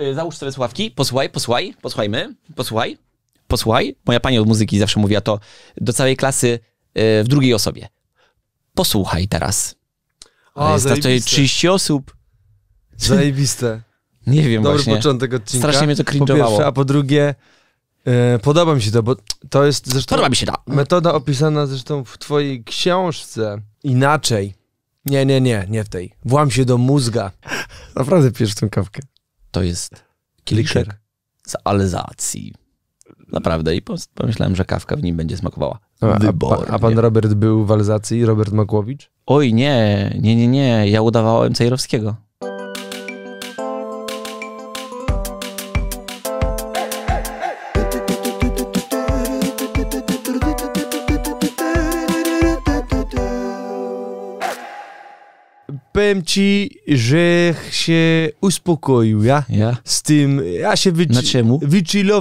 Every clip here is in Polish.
Y, załóż sobie słuchawki, posłuchaj, posłuchaj, posłuchajmy, posłuchaj, posłuchaj. Moja pani od muzyki zawsze mówiła to do całej klasy y, w drugiej osobie. Posłuchaj teraz. O, jest 30 osób. Zajebiste. Nie wiem Dobry właśnie. początek odcinka. Strasznie mnie to cringe'owało. Po pierwsze, a po drugie, y, podoba mi się to, bo to jest zresztą... Podoba mi się to. Metoda opisana zresztą w twojej książce. Inaczej. Nie, nie, nie, nie w tej. Włam się do mózga. Naprawdę pijesz tą kawkę to jest kieliszek z Alzacji. Naprawdę. I pomyślałem, że kawka w nim będzie smakowała. A, Wybornie. a pan Robert był w Alzacji, Robert Makłowicz? Oj, nie, nie, nie, nie. Ja udawałem Cejrowskiego. powiem ci, że się uspokoił, ja? ja? Z tym, ja się wyci- Na czemu?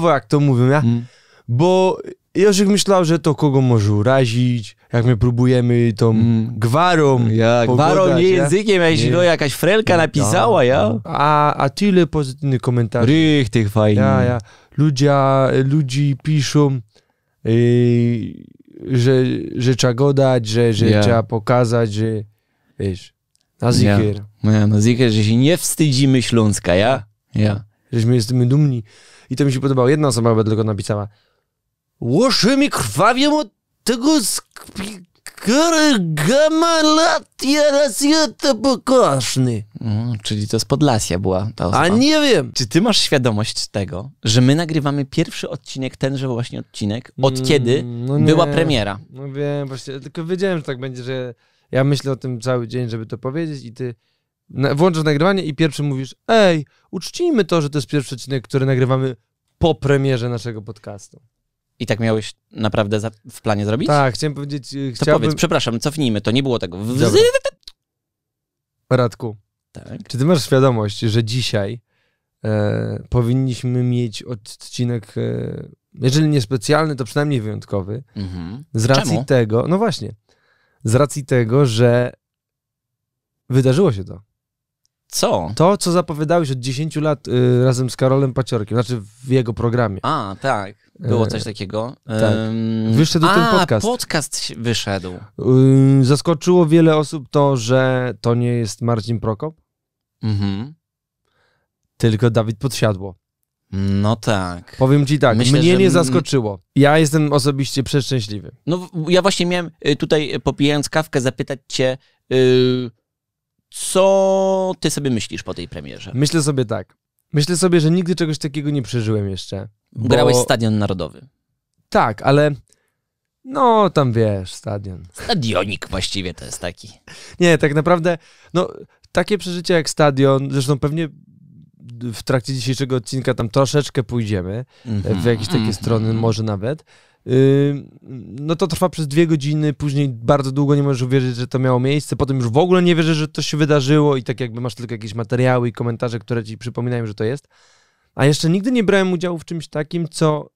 jak to mówią, ja? Mm. Bo Jerzyk myślał, że to kogo może urazić, jak my próbujemy tą mm. gwarą. Ja, gwarą nie ja? językiem, a jeśli jakaś frelka no, napisała, ja? A, a tyle pozytywnych komentarzy. Richtig fajnie. Ja, ja. Ludzie, ludzi piszą, yy, że, że trzeba godać, że, że ja. trzeba pokazać, że wiesz. Na zikier. Ja, no ja na zikier, że się nie wstydzimy Śląska, ja? Ja. Żeśmy jesteśmy dumni. I to mi się podobało. Jedna osoba by tylko napisała Łoszy mi krwawię od tego gamalat gamalatia lasia to pokażny. Mhm, czyli to z Podlasia była ta osoba. A nie wiem. Czy ty masz świadomość tego, że my nagrywamy pierwszy odcinek, tenże właśnie odcinek, od mm, kiedy no była premiera? No wiem, właśnie, tylko wiedziałem, że tak będzie, że ja myślę o tym cały dzień, żeby to powiedzieć i ty włączasz nagrywanie i pierwszy mówisz, ej, uczcijmy to, że to jest pierwszy odcinek, który nagrywamy po premierze naszego podcastu. I tak miałeś naprawdę za, w planie zrobić? Tak, chciałem powiedzieć... E, to powiedz, przepraszam, cofnijmy to, nie było tego. Dobra. Radku, tak. czy ty masz świadomość, że dzisiaj e, powinniśmy mieć odcinek, e, jeżeli nie specjalny, to przynajmniej wyjątkowy, mhm. z racji Czemu? tego... No właśnie, z racji tego, że wydarzyło się to. Co? To, co zapowiadałeś od 10 lat y, razem z Karolem Paciorkiem, znaczy w jego programie. A, tak. Było e, coś takiego. tak. Wyszedł A, ten podcast. podcast wyszedł. Y, zaskoczyło wiele osób to, że to nie jest Marcin Prokop, Mhm. tylko Dawid Podsiadło. No tak. Powiem ci tak, Myślę, mnie że... nie zaskoczyło. Ja jestem osobiście przeszczęśliwy. No ja właśnie miałem y, tutaj, y, popijając kawkę, zapytać cię, y, co ty sobie myślisz po tej premierze? Myślę sobie tak. Myślę sobie, że nigdy czegoś takiego nie przeżyłem jeszcze. Bo... Grałeś Stadion Narodowy. Tak, ale no, tam wiesz, stadion. Stadionik właściwie to jest taki. Nie, tak naprawdę, no, takie przeżycie jak stadion, zresztą pewnie w trakcie dzisiejszego odcinka tam troszeczkę pójdziemy, mm-hmm. w mhm. jakieś takie mm-hmm. strony mhm. może nawet. No to trwa przez dwie godziny, później bardzo długo nie możesz uwierzyć, że to miało miejsce, potem już w ogóle nie wierzysz, że to się wydarzyło i tak jakby masz tylko jakieś materiały i komentarze, które ci przypominają, że to jest. A jeszcze nigdy nie brałem udziału w czymś takim, co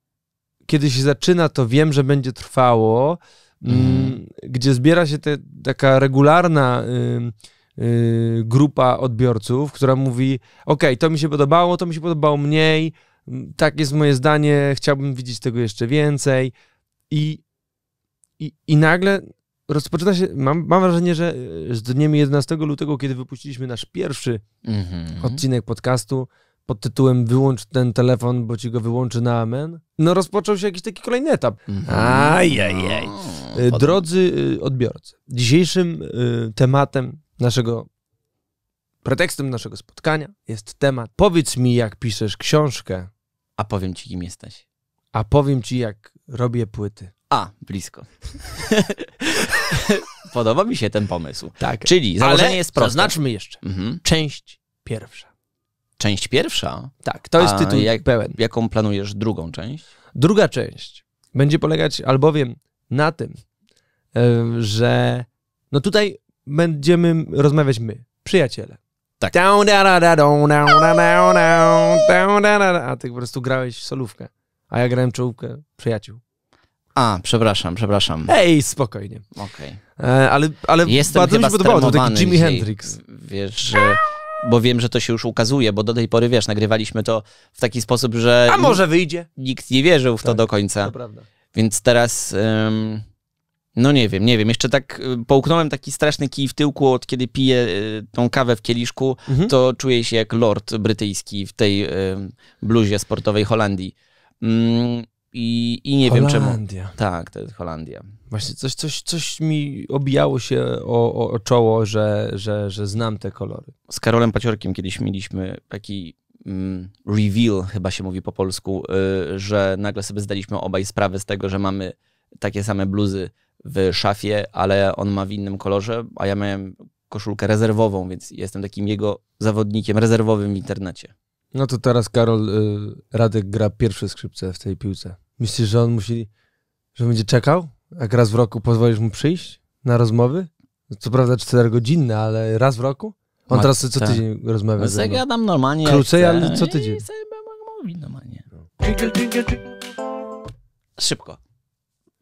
kiedy się zaczyna, to wiem, że będzie trwało, mm. Mhm. gdzie zbiera się te, taka regularna... Y, grupa odbiorców, która mówi: OK, to mi się podobało, to mi się podobało mniej, tak jest moje zdanie, chciałbym widzieć tego jeszcze więcej. I, i, i nagle rozpoczyna się, mam, mam wrażenie, że y, z dniem 11 lutego, kiedy wypuściliśmy nasz pierwszy mm-hmm. odcinek podcastu pod tytułem Wyłącz ten telefon, bo ci go wyłączy na amen, no rozpoczął się jakiś taki kolejny etap. Mm-hmm. Ajajaj. Y, drodzy odbiorcy, dzisiejszym tematem naszego pretekstem naszego spotkania jest temat. Powiedz mi, jak piszesz książkę. A powiem ci, kim jesteś. A powiem ci, jak robię płyty. A, blisko. Podoba mi się ten pomysł. Tak. Czyli założenie jest proste. Zaznaczmy jeszcze. Mhm. Część pierwsza. Część pierwsza? Tak, to jest tytuł jak, pełen. Jaką planujesz drugą część? Druga część będzie polegać albowiem na tym, że no tutaj będziemy rozmawiać my, przyjaciele. Tak. A ty po prostu grałeś solówkę, a ja grałem czołówkę przyjaciół. A, przepraszam, przepraszam. Ej, spokojnie. Okej. Okay. E, ale, ale Jestem bardzo mi się podobało, to taki Jimi Hendrix. Wiesz, że bo wiem, że to się już ukazuje, bo do tej pory, wiesz, nagrywaliśmy to w taki sposób, że... A może wyjdzie? Nikt nie wierzył w tak, to do końca. To prawda. Więc teraz... Um, no nie wiem, nie wiem. Jeszcze tak y, połknąłem taki straszny kij w tyłku, od kiedy piję y, tą kawę w kieliszku, mhm. to czuję się jak lord brytyjski w tej y, bluzie sportowej Holandii. Mm, i, I nie Holandia. wiem czemu. Tak, to jest Holandia. Właśnie coś, coś, coś mi obijało się o, o, o czoło, że, że, że znam te kolory. Z Karolem Paciorkiem kiedyś mieliśmy taki mm, reveal, chyba się mówi po polsku, y, że nagle sobie zdaliśmy obaj sprawę z tego, że mamy takie same bluzy w szafie, ale on ma w innym kolorze, a ja miałem koszulkę rezerwową, więc jestem takim jego zawodnikiem rezerwowym w internecie. No to teraz Karol y, Radek gra pierwsze skrzypce w tej piłce. Myślisz, że on musi, że będzie czekał? Jak raz w roku pozwolisz mu przyjść na rozmowy? Co prawda 4 godzinne, ale raz w roku? On Ma, teraz co tak. tydzień rozmawia no ze mną. gadam normalnie. Krócej, ale no co tydzień. I sobie normalnie. Szybko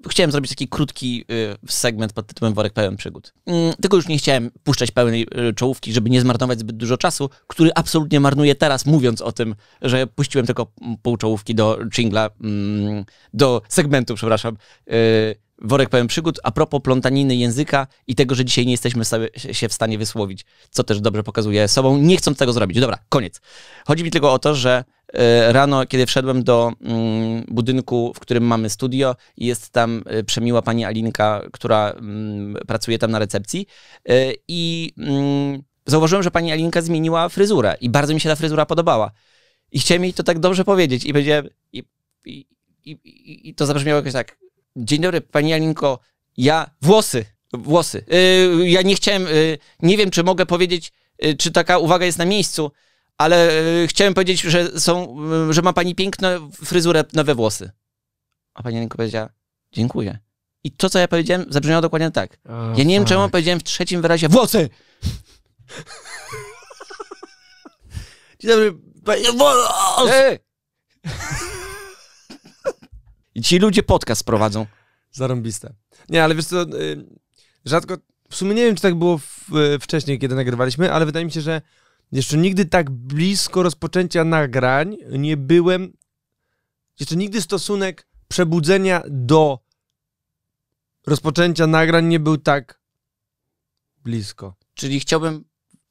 chciałem zrobić taki krótki y, segment pod tytułem Worek pełen przygód. Mm, tylko już nie chciałem puszczać pełnej y, czołówki, żeby nie zmarnować zbyt dużo czasu, który absolutnie marnuję teraz, mówiąc o tym, że puściłem tylko pół czołówki do jingla, mm, do segmentu, przepraszam, y, Worek pełen przygód a propos plątaniny języka i tego, że dzisiaj nie jesteśmy się w stanie wysłowić, co też dobrze pokazuje sobą, nie chcąc tego zrobić. Dobra, koniec. Chodzi mi tylko o to, że E, rano, kiedy wszedłem do mm, budynku, w którym mamy studio, jest tam e, przemiła pani Alinka, która mm, pracuje tam na recepcji e, i mm, zauważyłem, że pani Alinka zmieniła fryzurę i bardzo mi się ta fryzura podobała. I chciałem jej to tak dobrze powiedzieć i będzie i, i, i, i to zabrzmiało jakoś tak. Dzień dobry, pani Alinko, ja włosy, włosy. Yy, ja nie chciałem, yy, nie wiem, czy mogę powiedzieć, yy, czy taka uwaga jest na miejscu ale y, chciałem powiedzieć, że, są, y, że ma pani piękną fryzurę, nowe włosy. A pani tylko powiedziała, dziękuję. I to, co ja powiedziałem, zabrzmiało dokładnie tak. O, ja nie wiem, czemu powiedziałem w trzecim wyrazie włosy! Dzień dobry, panie... Ej! I ci ludzie podcast prowadzą. Zarąbiste. Nie, ale wiesz co, y, rzadko... W sumie nie wiem, czy tak było w, wcześniej, kiedy nagrywaliśmy, ale wydaje mi się, że jeszcze nigdy tak blisko rozpoczęcia nagrań nie byłem. Jeszcze nigdy stosunek przebudzenia do rozpoczęcia nagrań nie był tak blisko. Czyli chciałbym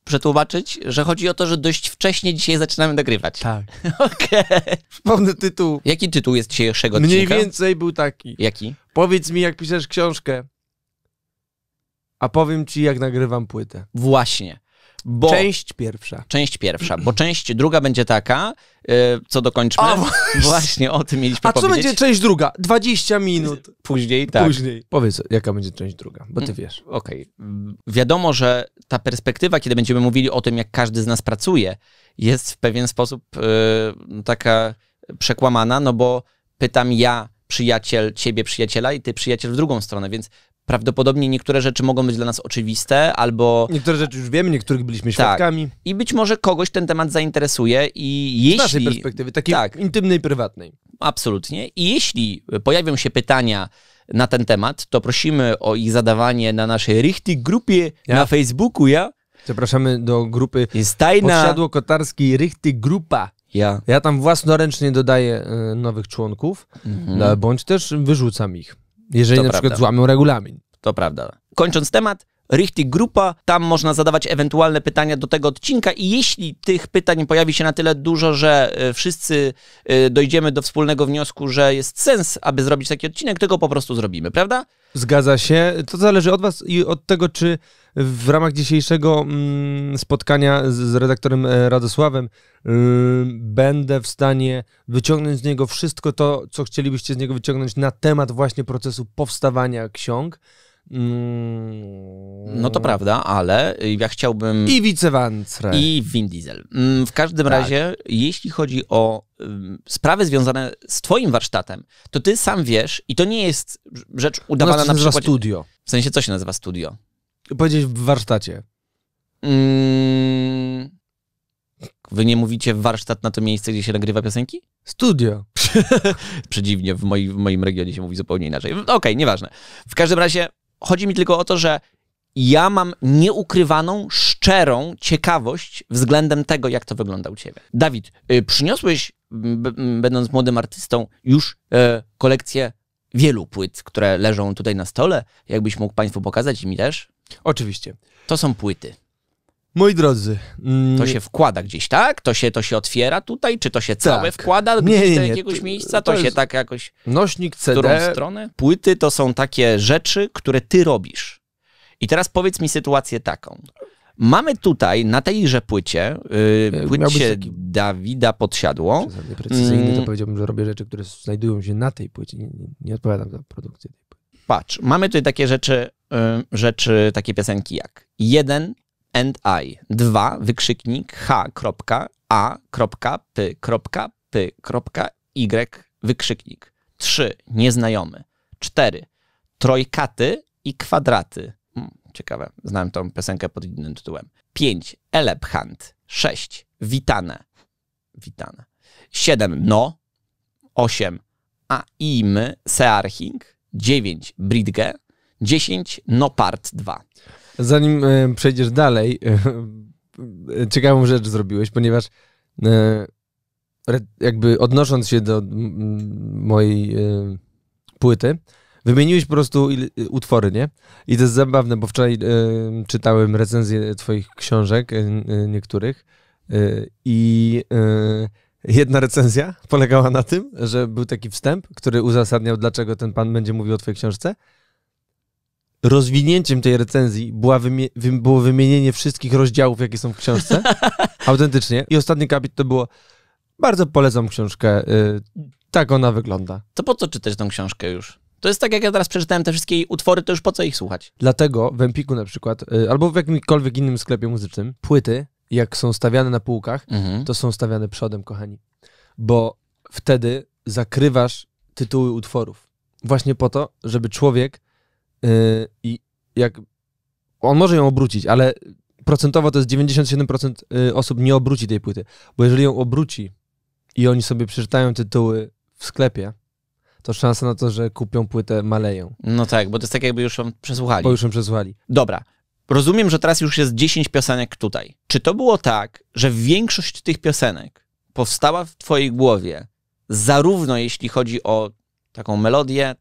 przetłumaczyć, że chodzi o to, że dość wcześnie dzisiaj zaczynamy nagrywać. Tak. Okej. Przypomnę tytuł. Jaki tytuł jest dzisiejszego odcinka? Mniej więcej był taki. Jaki? Powiedz mi, jak piszesz książkę, a powiem ci, jak nagrywam płytę. Właśnie. Bo, część pierwsza. Część pierwsza, bo część druga będzie taka, yy, co dokończmy. A, właśnie o tym mieliśmy A powiedzieć. A co będzie część druga? 20 minut. Później, tak. Później. Powiedz, jaka będzie część druga, bo ty mm, wiesz. Okej. Okay. Wiadomo, że ta perspektywa, kiedy będziemy mówili o tym, jak każdy z nas pracuje, jest w pewien sposób yy, taka przekłamana, no bo pytam ja, przyjaciel ciebie, przyjaciela i ty, przyjaciel w drugą stronę, więc prawdopodobnie niektóre rzeczy mogą być dla nas oczywiste, albo... Niektóre rzeczy już wiemy, niektórych byliśmy tak. świadkami. Tak. I być może kogoś ten temat zainteresuje i jeśli... Z naszej perspektywy, takiej tak. intymnej, prywatnej. Absolutnie. I jeśli pojawią się pytania na ten temat, to prosimy o ich zadawanie na naszej Richtig grupie ja. na Facebooku, ja? Zapraszamy do grupy Jest tajna... Podsiadło Kotarskiej Richtig Grupa. Ja. ja tam własnoręcznie dodaję e, nowych członków, mhm. No, bądź też wyrzucam ich. Jeżeli to na prawda. przykład złamią regulamin. To prawda. Kończąc temat, Richtig Grupa. Tam można zadawać ewentualne pytania do tego odcinka i jeśli tych pytań pojawi się na tyle dużo, że e, wszyscy e, dojdziemy do wspólnego wniosku, że jest sens, aby zrobić taki odcinek, to go po prostu zrobimy, prawda? Zgadza się. To zależy od Was i od tego, czy w ramach dzisiejszego mm, spotkania z redaktorem e, Radosławem mm, będę w stanie wyciągnąć z niego wszystko to, co chcielibyście z niego wyciągnąć na temat właśnie procesu powstawania ksiąg. Mm. No to prawda, ale ja chciałbym. I wicewancre. I Vin Diesel. Mm, w każdym tak. razie, jeśli chodzi o mm, sprawy związane z Twoim warsztatem, to Ty sam wiesz, i to nie jest rzecz no udawana no, na przykład. studio. W sensie, co się nazywa studio? Powiedzieć w warsztacie. Wy nie mówicie warsztat na to miejsce, gdzie się nagrywa piosenki? Studio. Przedziwnie, w, moi, w moim regionie się mówi zupełnie inaczej. Okej, okay, nieważne. W każdym razie Chodzi mi tylko o to, że ja mam nieukrywaną, szczerą ciekawość względem tego, jak to wygląda u ciebie. Dawid, y, przyniosłeś, będąc młodym artystą, już e, kolekcję wielu płyt, które leżą tutaj na stole. Jakbyś mógł Państwu pokazać i mi też? Oczywiście. To są płyty. Moi drodzy. Mm, to się wkłada gdzieś, tak? To się, to się otwiera tutaj? Czy to się całe tak. wkłada nie, gdzieś nie, do jakiegoś to, miejsca? To, to się tak jakoś... Nośnik CD. Którą stronę? Płyty to są takie rzeczy, które ty robisz. I teraz powiedz mi sytuację taką. Mamy tutaj na tejże płycie, yy, płycie taki... Dawida Podsiadło. Przesadnie precyzyjnie to mm. powiedziałbym, że robię rzeczy, które znajdują się na tej płycie. Nie, nie odpowiadam za produkcję tej płyty. Patrz, mamy tutaj takie rzeczy, yy, rzeczy, takie piosenki jak jeden, and I. 2 wykrzyknik H. Y, wykrzyknik. 3. Nieznajomy. 4. Trojkaty i kwadraty. Hmm, ciekawe, znałem tą piosenkę pod innym tytułem. 5. Elephant. 6. Witane. Witane. 7. No. 8. Aim Searching. 9. Bridge. 10. Nopart 2. Zanim e, przejdziesz dalej, e, ciekawą rzecz zrobiłeś, ponieważ e, jakby odnosząc się do mojej płyty, wymieniłeś po prostu utwory, nie? I to jest zabawne, bo wczoraj czytałem recenzję twoich książek, niektórych, i jedna recenzja polegała na tym, że był taki wstęp, który uzasadniał, dlaczego ten pan będzie mówił o twojej książce, rozwinięciem tej recenzji była było wymienienie wszystkich rozdziałów, jakie są w książce. Autentycznie. I ostatni kapit to było bardzo polecam książkę. Y, tak ona wygląda. To po co czytać tą książkę już? To jest tak, jak ja teraz przeczytałem te wszystkie utwory, to już po co ich słuchać? Dlatego w Empiku na przykład, y, albo w jakimkolwiek innym sklepie muzycznym, płyty, jak są stawiane na półkach, mhm. to są stawiane przodem, kochani. Bo wtedy zakrywasz tytuły utworów. Właśnie po to, żeby człowiek Y, i jak on może ją obrócić, ale procentowo to jest 97% y, osób nie obróci tej płyty, bo jeżeli ją obróci i oni sobie przeczytają tytuły w sklepie, to szansa na to, że kupią płytę maleją. No tak, bo to jest tak jakby już ją przesłuchali. Bo już ją przesłuchali. Dobra. Rozumiem, że teraz już jest 10 piosenek tutaj. Czy to było tak, że większość tych piosenek powstała w twojej głowie, zarówno jeśli chodzi o taką melodię,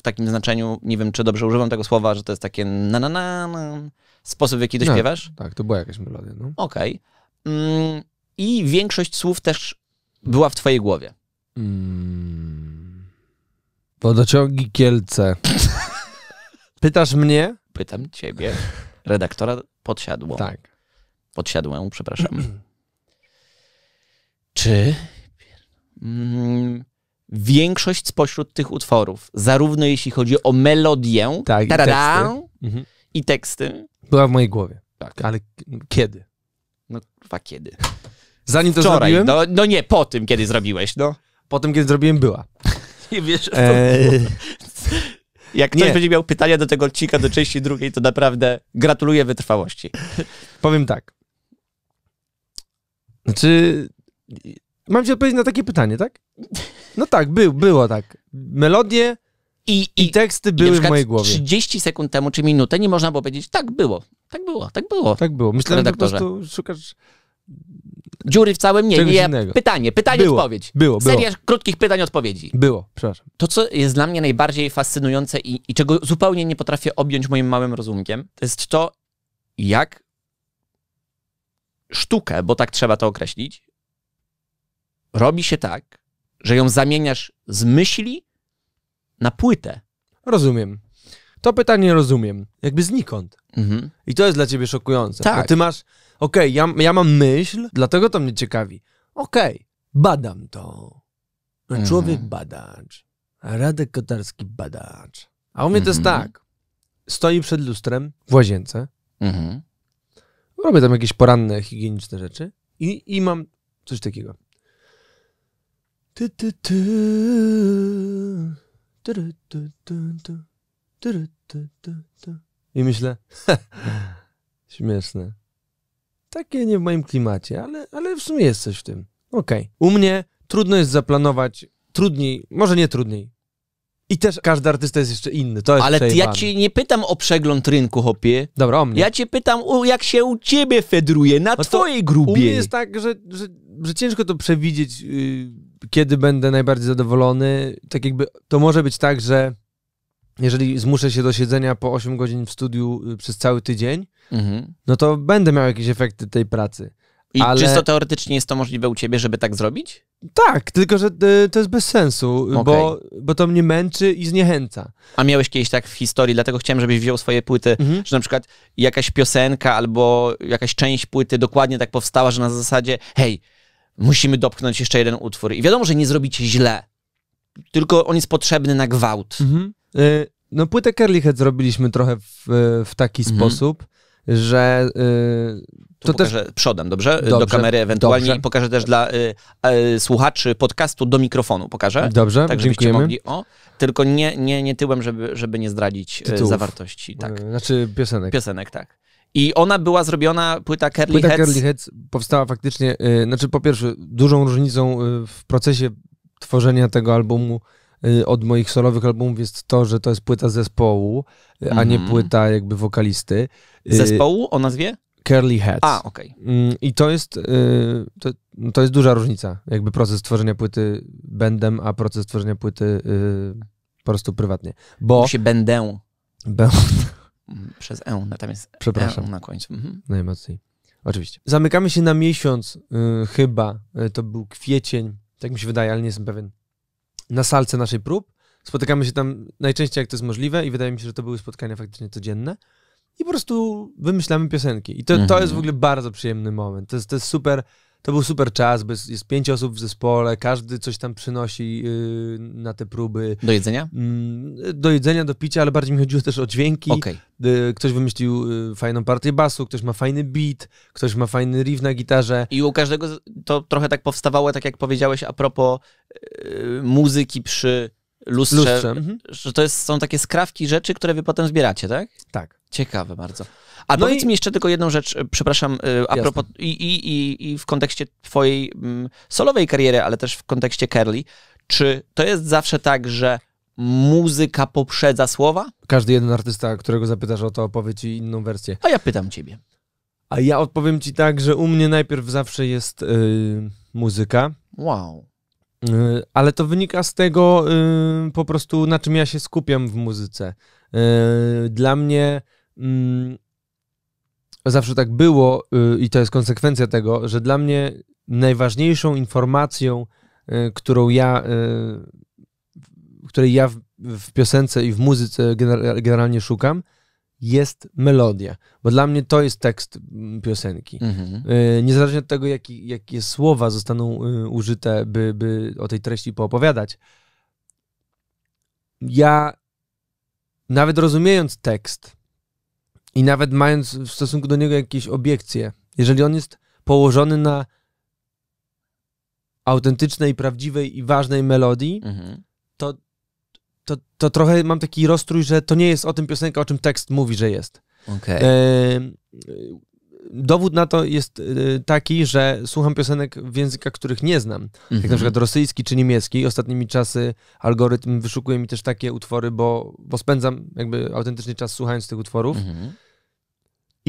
w takim znaczeniu, nie wiem, czy dobrze używam tego słowa, że to jest takie na na na, na sposób, w jaki to śpiewasz? No, tak, to była jakaś melodia. No. Okej. Okay. Mm, I większość słów też była w twojej głowie. Mm. Wodociągi Kielce. Pytasz mnie? Pytam ciebie. Redaktora podsiadło. Tak. Podsiadłem, przepraszam. Czy... Mm, większość spośród tych utworów, zarówno jeśli chodzi o melodię tak, i, teksty. Mhm. i teksty, była w mojej głowie. Tak. Ale kiedy? No chyba kiedy. Zanim to Wczoraj, zrobiłem? No, no, nie, po tym, kiedy zrobiłeś, no. Po tym, kiedy zrobiłem, była. Nie wiesz, to eee... Jak ktoś nie. będzie miał pytania do tego odcinka, do części drugiej, to naprawdę gratuluję wytrwałości. Powiem tak. Znaczy, Mam ci odpowiedzieć na takie pytanie, tak? No tak, był, było tak. Melodie i, i, i teksty były i w mojej głowie. 30 sekund temu czy minutę nie można było powiedzieć, tak było, tak było, tak było. Tak było. Myślę, że po prostu szukasz dziury w całym nie. nie Pytanie, pytanie, było, odpowiedź. Było, było. Seria krótkich pytań, odpowiedzi. Było, przepraszam. To, co jest dla mnie najbardziej fascynujące i, i czego zupełnie nie potrafię objąć moim małym rozumkiem, to jest to, jak sztukę, bo tak trzeba to określić, robi się tak, że ją zamieniasz z myśli na płytę. Rozumiem. To pytanie rozumiem. Jakby znikąd. Mhm. I to jest dla ciebie szokujące. Tak. Bo ty masz, okej, okay, ja, ja mam myśl, dlatego to mnie ciekawi. Okej, okay, badam to. No, mhm. Człowiek badacz. Radek Kotarski badacz. A u mnie mhm. to jest mhm. tak. Stoi przed lustrem w łazience. Mhm. Robię tam jakieś poranne, higieniczne rzeczy i, i mam coś takiego. Ty, ty, ty. I myślę, śmieszne. Takie nie w moim klimacie, ale, ale w sumie jest coś w tym. Okej. Okay. U mnie trudno jest zaplanować, trudniej, może nie trudniej, i też każdy artysta jest jeszcze inny. To jest Ale ty, ja cię nie pytam o przegląd rynku, hopie. Dobra, o mnie. Ja cię pytam, o, jak się u ciebie fedruje, na no twojej grubie. U mnie jest tak, że, że, że ciężko to przewidzieć. Yy kiedy będę najbardziej zadowolony, tak jakby to może być tak, że jeżeli zmuszę się do siedzenia po 8 godzin w studiu y, przez cały tydzień, mhm. no to będę miał jakieś efekty tej pracy. I ale... czysto teoretycznie jest to możliwe u ciebie, żeby tak zrobić? Tak, tylko że y, to jest bez sensu, okay. bo, bo to mnie męczy i zniechęca. A miałeś kiedyś tak w historii, dlatego chciałem, żebyś wziął swoje płyty, mhm. że na przykład jakaś piosenka albo jakaś część płyty dokładnie tak powstała, że na zasadzie, hej, musimy dopchnąć jeszcze jeden utwór. I wiadomo, że nie zrobicie źle, tylko on jest potrzebny na gwałt. Mhm. Y, no płytę *head* zrobiliśmy trochę w, w taki mhm. sposób, że... Y to też przodem, dobrze? Y, dobrze? Do kamery ewentualnie dobrze. pokażę też dla y, y, słuchaczy podcastu do mikrofonu pokażę. Dobrze, tak żebyście dziękujemy. mogli o, tylko nie, nie, nie tyłem, żeby, żeby nie zdradzić y, zawartości, tak. Znaczy piosenek. Piosenek, tak. I ona była zrobiona, płyta Curly płyta Heads. Curly Heads powstała faktycznie, yy, znaczy po pierwsze, dużą różnicą y, w procesie tworzenia tego albumu y, od moich solowych albumów jest to, że to jest płyta zespołu, mm. a nie mhm. płyta jakby wokalisty. Zespołu o nazwie? Curly Heads. A, okej. Okay. Mm, I to jest, to, no to, jest duża różnica, jakby proces tworzenia płyty bendem, a proces tworzenia płyty po prostu prywatnie. Bo... się będę. Będę. Przez E, natomiast jest Przepraszam. E na końcu. Mhm. Najmocniej. Oczywiście. Zamykamy się na miesiąc, y, chyba y, to był kwiecień, tak mi się wydaje, ale nie jestem pewien. Na salce naszej prób. Spotykamy się tam najczęściej, jak to jest możliwe, i wydaje mi się, że to były spotkania faktycznie codzienne. I po prostu wymyślamy piosenki. I to, mhm. to jest w ogóle bardzo przyjemny moment. To jest, to jest super to był super czas, jest pięć osób w zespole, każdy coś tam przynosi yy, na te próby. Do jedzenia? Yy, do jedzenia, do picia, ale bardziej mi chodziło też o dźwięki. Okay. Yy, ktoś wymyślił y, fajną partię basu, ktoś ma fajny beat, ktoś ma fajny riff na gitarze. I u każdego to trochę tak powstawało, tak jak powiedziałeś, a propos y, muzyki przy lustrze, lustrze. Mhm. że to jest, są takie skrawki rzeczy, które wy potem zbieracie, tak? Tak. Ciekawe bardzo. A no powiedz i... mi jeszcze tylko jedną rzecz, e, przepraszam, e, a Jasne. propos i, i, i, w kontekście twojej mm, solowej kariery, ale też w kontekście Curly, czy to jest zawsze tak, że muzyka poprzedza słowa? Każdy jeden artysta, którego zapytasz o to, opowie ci inną wersję. A ja pytam ciebie. A ja odpowiem ci tak, że u mnie najpierw zawsze jest yy, muzyka. Wow. Y, ale to wynika z tego y, po prostu, na czym ja się skupiam w muzyce. Y, dla mnie mm, zawsze tak było i to jest konsekwencja tego, że dla mnie najważniejszą informacją, którą ja, której ja w, w piosence i w muzyce generalnie szukam, jest melodia. Bo dla mnie to jest tekst piosenki. Mhm. E, niezależnie od tego, jakie jakie słowa zostaną y, użyte, by, by o tej treści poopowiadać. Ja, nawet rozumiejąc tekst i nawet mając w stosunku do niego jakieś obiekcje, jeżeli on jest położony na autentycznej, prawdziwej i ważnej melodii, mhm. to to, to trochę mam taki rozstrój, że to nie jest o tym piosenka, o czym tekst mówi, że jest. Okay. E, dowód na to jest e, taki, że słucham piosenek w językach, których nie znam, mm-hmm. jak na mhm. przykład rosyjski czy niemiecki. Ostatnimi czasy algorytm wyszukuje mi też takie utwory, bo, bo spędzam jakby autentyczny czas słuchając tych utworów. Mm-hmm.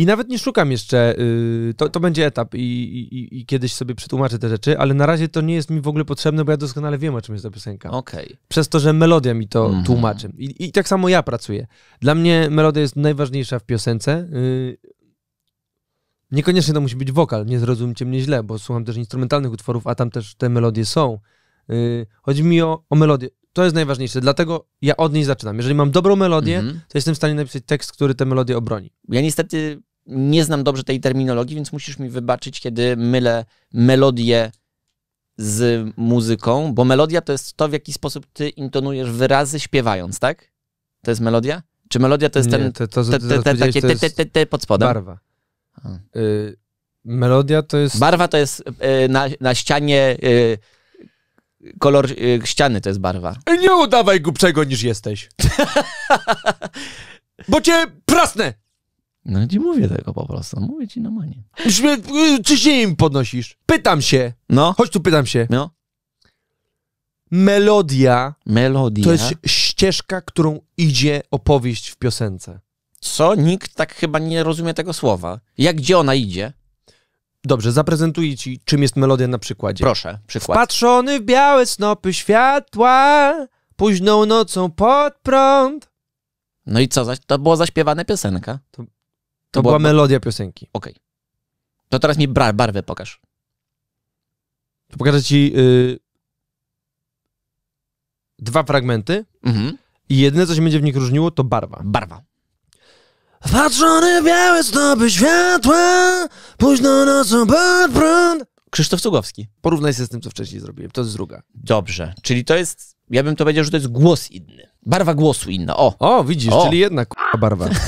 I nawet nie szukam jeszcze, yy, to, to będzie etap i, i, i, kiedyś sobie przetłumaczę te rzeczy, ale na razie to nie jest mi w ogóle potrzebne, bo ja doskonale wiem, o czym jest ta piosenka. Okay. Przez to, że melodia mi to mm -hmm. tłumaczy. I, I, tak samo ja pracuję. Dla mnie melodia jest najważniejsza w piosence. Yy, niekoniecznie to musi być wokal, nie zrozumcie mnie źle, bo słucham też instrumentalnych utworów, a tam też te melodie są. Yy, chodzi mi o, o melodię. To jest najważniejsze, dlatego ja od niej zaczynam. Jeżeli mam dobrą melodię, mm -hmm. to jestem w stanie napisać tekst, który tę melodię obroni. Ja niestety nie znam dobrze tej terminologii, więc musisz mi wybaczyć, kiedy mylę melodię z muzyką, bo melodia to jest to, w jaki sposób ty intonujesz wyrazy śpiewając, tak? To jest melodia? Czy melodia to jest ten, te, te, te, takie pod spodem? Barwa. Y, melodia to jest... Barwa to jest y, na, na ścianie... Y, kolor ściany to jest barwa. Nie udawaj głupszego niż jesteś. Bo cię prasnę! No ci mówię tego po prostu, mówię ci na manie. Y, czy się im podnosisz? Pytam się. No. Chodź tu, pytam się. No. Melodia. Melodia. To jest ścieżka, którą idzie opowieść w piosence. Co? Nikt tak chyba nie rozumie tego słowa. Jak gdzie ona idzie? Dobrze, zaprezentuję ci, czym jest melodia na przykładzie. Proszę, przykład. Patrzony w białe snopy światła, późną nocą pod prąd. No i co? To było zaśpiewane piosenka. To to, była, była melodia piosenki. Okej. Okay. To teraz mi barwę pokaż. To pokażę ci yy, dwa fragmenty mhm. i jedyne, co się będzie w nich różniło, to barwa. Barwa. Wpatrzony białe stopy światła, późno nocą pod prąd. Krzysztof Cugowski. Porównaj się z tym, co wcześniej zrobiłem. To jest druga. Dobrze. Czyli to jest, ja bym to powiedział, że to jest głos inny. Barwa głosu inna. O, o widzisz, o. czyli jednak barwa.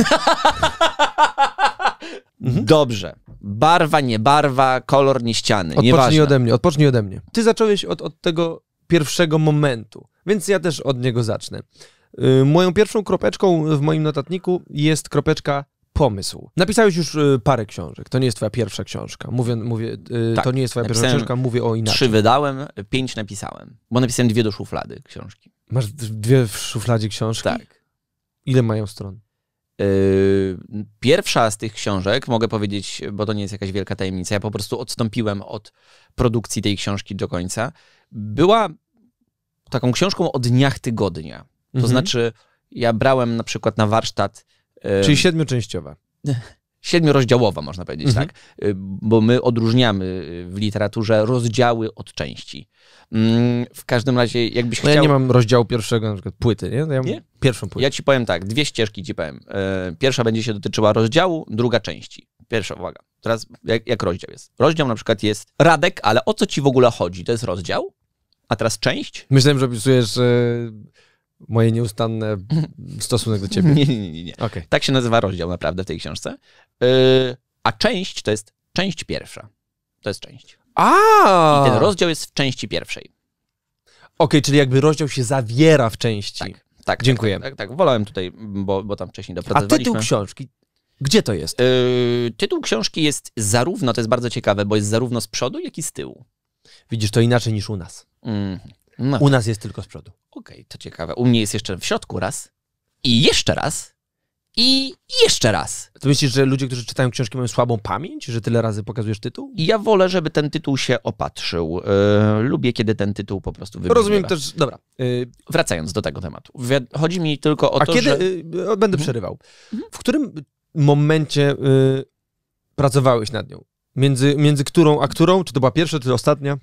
Mhm. Dobrze. Barwa, nie barwa, kolor, nie ściany. Odpocznij Nieważne. ode mnie, odpocznij ode mnie. Ty zacząłeś od, od tego pierwszego momentu, więc ja też od niego zacznę. Yy, moją pierwszą kropeczką w moim notatniku jest kropeczka pomysł. Napisałeś już y, parę książek. To nie jest twoja pierwsza książka. Mówię, mówię y, tak, to nie jest twoja pierwsza książka, mówię o inaczej. Trzy wydałem, pięć napisałem. Bo napisałem dwie do szuflady książki. Masz dwie w szufladzie książki? Tak. Ile mają stron? Yy, pierwsza z tych książek, mogę powiedzieć, bo to nie jest jakaś wielka tajemnica, ja po prostu odstąpiłem od produkcji tej książki do końca. Była taką książką o dniach tygodnia. To mhm. znaczy, ja brałem na przykład na warsztat. Yy, Czyli siedmioczęściowa. siedmiorozdziałowa, można powiedzieć, mhm. tak? Y, bo my odróżniamy y, w literaturze rozdziały od części. Mm, w każdym razie, jakbyś no chciał... Ja nie mam rozdziału pierwszego, na przykład płyty, nie? Ja nie? pierwszą płytę. Ja ci powiem tak, dwie ścieżki ci powiem. Y, pierwsza będzie się dotyczyła rozdziału, druga części. Pierwsza, uwaga. Teraz jak, jak rozdział jest? Rozdział na przykład jest Radek, ale o co ci w ogóle chodzi? To jest rozdział? A teraz część? Myślałem, że opisujesz... Yy moje nieustanne stosunek do ciebie. Nie, nie, nie. nie. Okay. Tak się nazywa rozdział naprawdę w tej książce. Yy, a część to jest część pierwsza. To jest część. A! I ten rozdział jest w części pierwszej. Okej, okay, czyli jakby rozdział się zawiera w części. Tak, tak. tak Dziękuję. Tak, tak, tak, wolałem tutaj, bo, bo tam wcześniej dopracowaliśmy. A tytuł książki, gdzie to jest? Yy, tytuł książki jest zarówno, to jest bardzo ciekawe, bo jest zarówno z przodu, jak i z tyłu. Widzisz, to inaczej niż u nas. Mm. No. U nas jest tylko z przodu. Okej, okay, to ciekawe. U mnie jest jeszcze w środku raz i jeszcze raz i jeszcze raz. To myślisz, że ludzie, którzy czytają książki mają słabą pamięć, że tyle razy pokazujesz tytuł? Ja wolę, żeby ten tytuł się opatrzył. E, lubię, kiedy ten tytuł po prostu wybrzmiewa. Rozumiem też, dobra. E, Wracając do tego tematu. Chodzi mi tylko o A to, kiedy, że... Yy, będę mhm. przerywał. Mhm. W którym momencie pracowałeś nad nią? Między, między którą a którą? Czy to była pierwsza, czy ostatnia?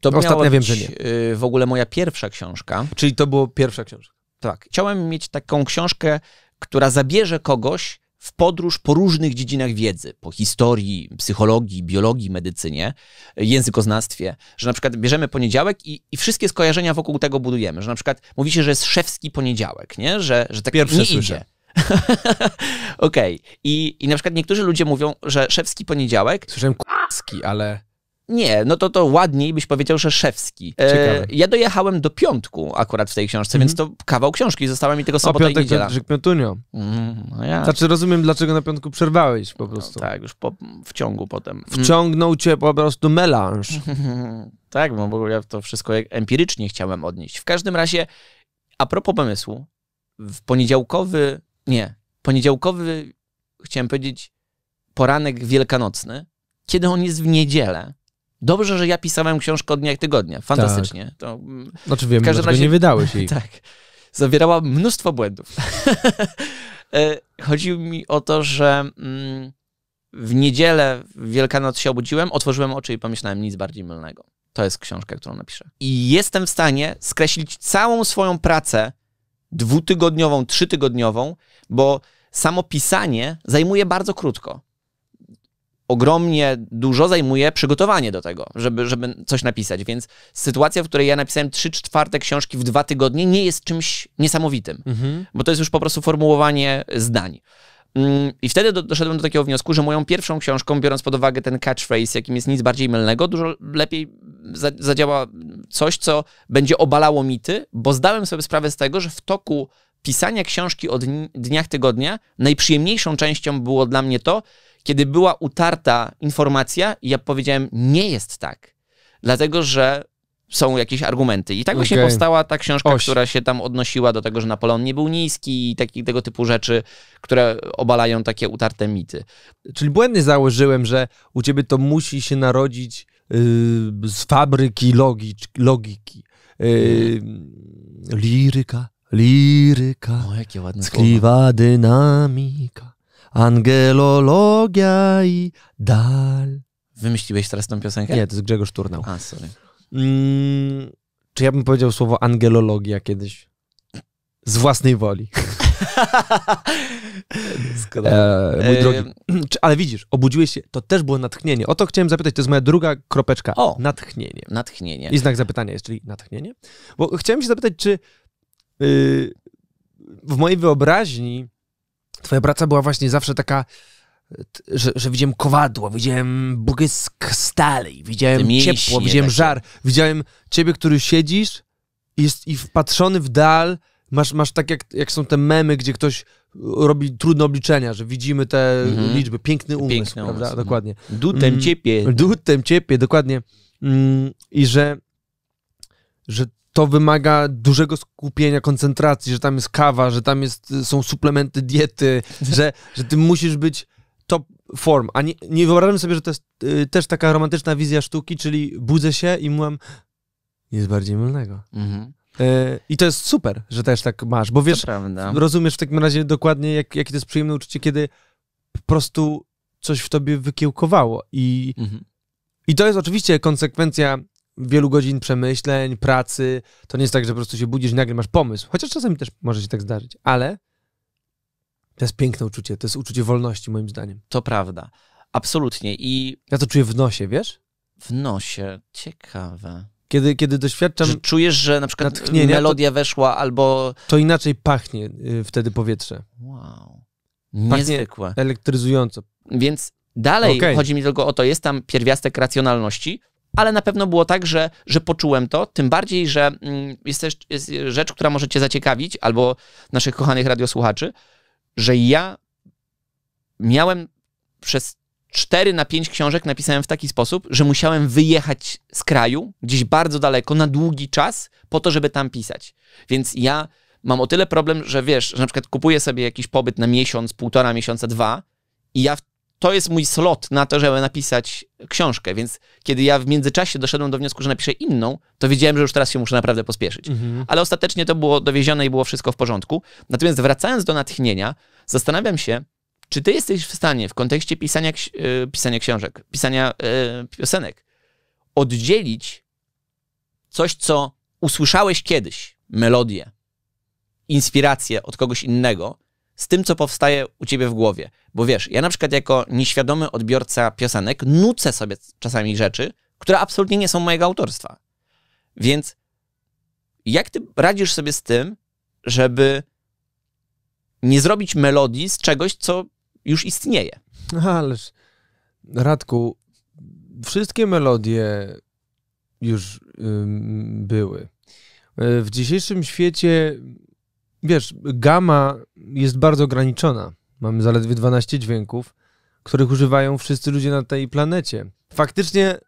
To Ostatnia wiem, że nie. Y, w ogóle moja pierwsza książka. Czyli to było pierwsza książka. Tak. Chciałem mieć taką książkę, która zabierze kogoś w podróż po różnych dziedzinach wiedzy, po historii, psychologii, biologii, medycynie, językoznawstwie, że na przykład bierzemy poniedziałek i, i wszystkie skojarzenia wokół tego budujemy, że na przykład mówi się, że jest szewski poniedziałek, nie? Że, że tak Pierwsze nie słyszę. idzie. Okej. Okay. I, I na przykład niektórzy ludzie mówią, że szewski poniedziałek... Słyszałem k***ski, ale... Nie, no to to ładniej byś powiedział, że szewski. E, ja dojechałem do piątku akurat w tej książce, mm -hmm. więc mhm. to kawał książki, została mi tego sobota o, piątek, i niedziela. Piątek, piątunio. Mm, no ja. Znaczy rozumiem, dlaczego na piątku przerwałeś po no prostu. No, tak, już po, w ciągu potem. Mm. Wciągnął mm. cię po prostu melanż. tak, bo ja to wszystko empirycznie chciałem odnieść. W każdym razie, a propos pomysłu, w poniedziałkowy, nie, poniedziałkowy, chciałem powiedzieć, poranek wielkanocny, kiedy on jest w niedzielę, Dobrze, że ja pisałem książkę od dnia i tygodnia. Fantastycznie. Tak. To, znaczy wiem, że razie... nie wydałeś jej. tak. Zawierała mnóstwo błędów. E, chodzi mi o to, że mm, w niedzielę w Wielkanoc się obudziłem, otworzyłem oczy i pomyślałem nic bardziej mylnego. To jest książka, którą napiszę. I jestem w stanie skreślić całą swoją pracę dwutygodniową, trzytygodniową, bo samo pisanie zajmuje bardzo krótko ogromnie dużo zajmuje przygotowanie do tego, żeby, żeby coś napisać. Więc sytuacja, w której ja napisałem trzy czwarte książki w dwa tygodnie, nie jest czymś niesamowitym, mhm. bo to jest już po prostu formułowanie zdań. Mm, I wtedy doszedłem do takiego wniosku, że moją pierwszą książką, biorąc pod uwagę ten catchphrase, jakim jest nic bardziej mylnego, dużo lepiej zadziała coś, co będzie obalało mity, bo zdałem sobie sprawę z tego, że w toku pisania książki o dniach tygodnia najprzyjemniejszą częścią było dla mnie to, kiedy była utarta informacja, ja powiedziałem, nie jest tak. Dlatego, że są jakieś argumenty. I tak właśnie powstała ta książka, Oś. która się tam odnosiła do tego, że Napoleon nie był niski i taki, tego typu rzeczy, które obalają takie utarte mity. Czyli błędnie założyłem, że u ciebie to musi się narodzić yy, z fabryki logiki. Yy, liryka, liryka, o, jakie ładne tkliwa słowa. dynamika. Angelologia i dal. Wymyśliłeś teraz tą piosenkę? Nie, to jest Grzegorz Turnał. A, sorry. Mm, czy ja bym powiedział słowo angelologia kiedyś? Z własnej woli. e, mój e, drogi. Ale widzisz, obudziłeś się, to też było natchnienie. O to chciałem zapytać, to jest moja druga kropeczka. O, natchnienie. Natchnienie. I znak zapytania jest, czyli natchnienie. Bo chciałem się zapytać, czy yy, w mojej wyobraźni twoja praca była właśnie zawsze taka, że, że widziałem kowadło, widziałem błysk stali, widziałem mięśnie, ciepło, widziałem takie. żar, widziałem ciebie, który siedzisz jest, i wpatrzony w dal, masz, masz tak jak, jak są te memy, gdzie ktoś robi trudne obliczenia, że widzimy te mhm. liczby, piękny umysł, piękny prawda? Umysł, no. Dokładnie. Dutem mm, ciepie. Dutem ciepie, dokładnie. Mm, I że, że to wymaga dużego skupienia, koncentracji, że tam jest kawa, że tam jest, y, są suplementy diety, że, że ty musisz być top form. A nie, nie wyobrażam sobie, że to jest y, też taka romantyczna wizja sztuki, czyli budzę się i mówię, nic bardziej mylnego. Mhm. E, I to jest super, że też tak masz, bo wiesz, rozumiesz w takim razie dokładnie, jak, jakie to jest przyjemne uczucie, kiedy po prostu coś w tobie wykiełkowało. I, mhm. i to jest oczywiście konsekwencja wielu godzin przemyśleń, pracy. To nie jest tak, że po prostu się budzisz i nagle masz pomysł. Chociaż czasami też może się tak zdarzyć, ale to jest piękne uczucie, to jest uczucie wolności moim zdaniem. To prawda. Absolutnie i... Ja to czuję w nosie, wiesz? W nosie. Ciekawe. Kiedy, kiedy doświadczam... Że czujesz, że na przykład melodia to, weszła albo... To inaczej pachnie y, wtedy powietrze. Wow. Niezwykłe. Pachnie elektryzująco. Więc dalej okay. chodzi mi tylko o to, jest tam pierwiastek racjonalności, ale na pewno było tak, że, że poczułem to, tym bardziej, że mm, jest też jest rzecz, która może cię zaciekawić, albo naszych kochanych radiosłuchaczy, że ja miałem przez 4 na 5 książek napisałem w taki sposób, że musiałem wyjechać z kraju, gdzieś bardzo daleko, na długi czas, po to, żeby tam pisać. Więc ja mam o tyle problem, że wiesz, że na przykład kupuję sobie jakiś pobyt na miesiąc, półtora miesiąca, dwa i ja w to jest mój slot na to, żeby napisać książkę, więc kiedy ja w międzyczasie doszedłem do wniosku, że napiszę inną, to wiedziałem, że już teraz się muszę naprawdę pospieszyć. Mhm. Ale ostatecznie to było dowiezione i było wszystko w porządku. Natomiast wracając do natchnienia, zastanawiam się, czy ty jesteś w stanie w kontekście pisania, e, pisania książek, pisania e, piosenek, oddzielić coś, co usłyszałeś kiedyś, melodię, inspirację od kogoś innego, z tym, co powstaje u ciebie w głowie. Bo wiesz, ja na przykład jako nieświadomy odbiorca piosenek nucę sobie czasami rzeczy, które absolutnie nie są mojego autorstwa. Więc jak ty radzisz sobie z tym, żeby nie zrobić melodii z czegoś, co już istnieje? Ależ, Radku, wszystkie melodie już yy, były. E, w dzisiejszym świecie wiesz, gama jest bardzo ograniczona. Mamy zaledwie 12 dźwięków, których używają wszyscy ludzie na tej planecie. Faktycznie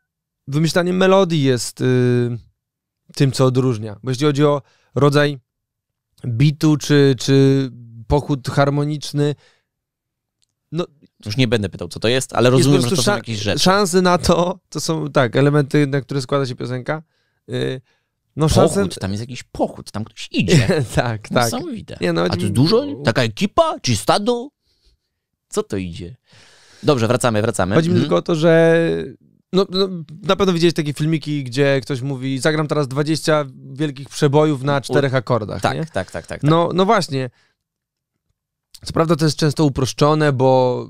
wymyślanie melodii jest y, tym, co odróżnia. Bo jeśli chodzi o rodzaj bitu czy, czy pochód harmoniczny, no, Już nie będę pytał, co to jest, ale rozumiem, jest że to są jakieś rzeczy. Szanse na to, to są tak, elementy, na które składa się piosenka. Y, no, pochód, szansę... tam jest jakiś pochód, tam ktoś idzie. tak, tak. Niesamowite. Nie, no, A to jest dużo? Mm. Taka ekipa? Czy stado? Co to idzie? Dobrze, wracamy, wracamy. Chodzi mi mhm. tylko o to, że no, no, na pewno widzieliście takie filmiki, gdzie ktoś mówi, zagram teraz 20 wielkich przebojów na czterech akordach. Tak, tak, tak, tak, tak, No, no właśnie. Co prawda to jest często uproszczone, bo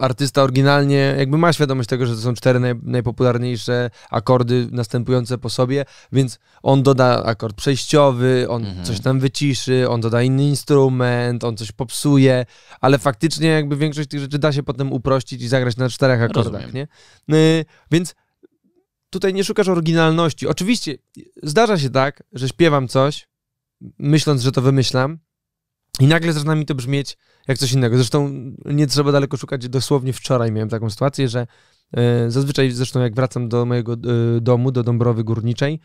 artysta oryginalnie jakby ma świadomość tego, że to są cztery naj, najpopularniejsze akordy następujące po sobie, więc on doda akord przejściowy, on mhm. coś tam wyciszy, on doda inny instrument, on coś popsuje, ale faktycznie jakby większość tych rzeczy da się potem uprościć i zagrać na czterech akordach, Rozumiem. nie? Y, więc tutaj nie szukasz oryginalności. Oczywiście zdarza się tak, że śpiewam coś, myśląc, że to wymyślam, i nagle zaczyna mi to brzmieć jak coś innego. Zresztą nie trzeba daleko szukać. Dosłownie wczoraj miałem taką sytuację, że e, zazwyczaj zresztą jak wracam do mojego e, domu, do Dąbrowy Górniczej,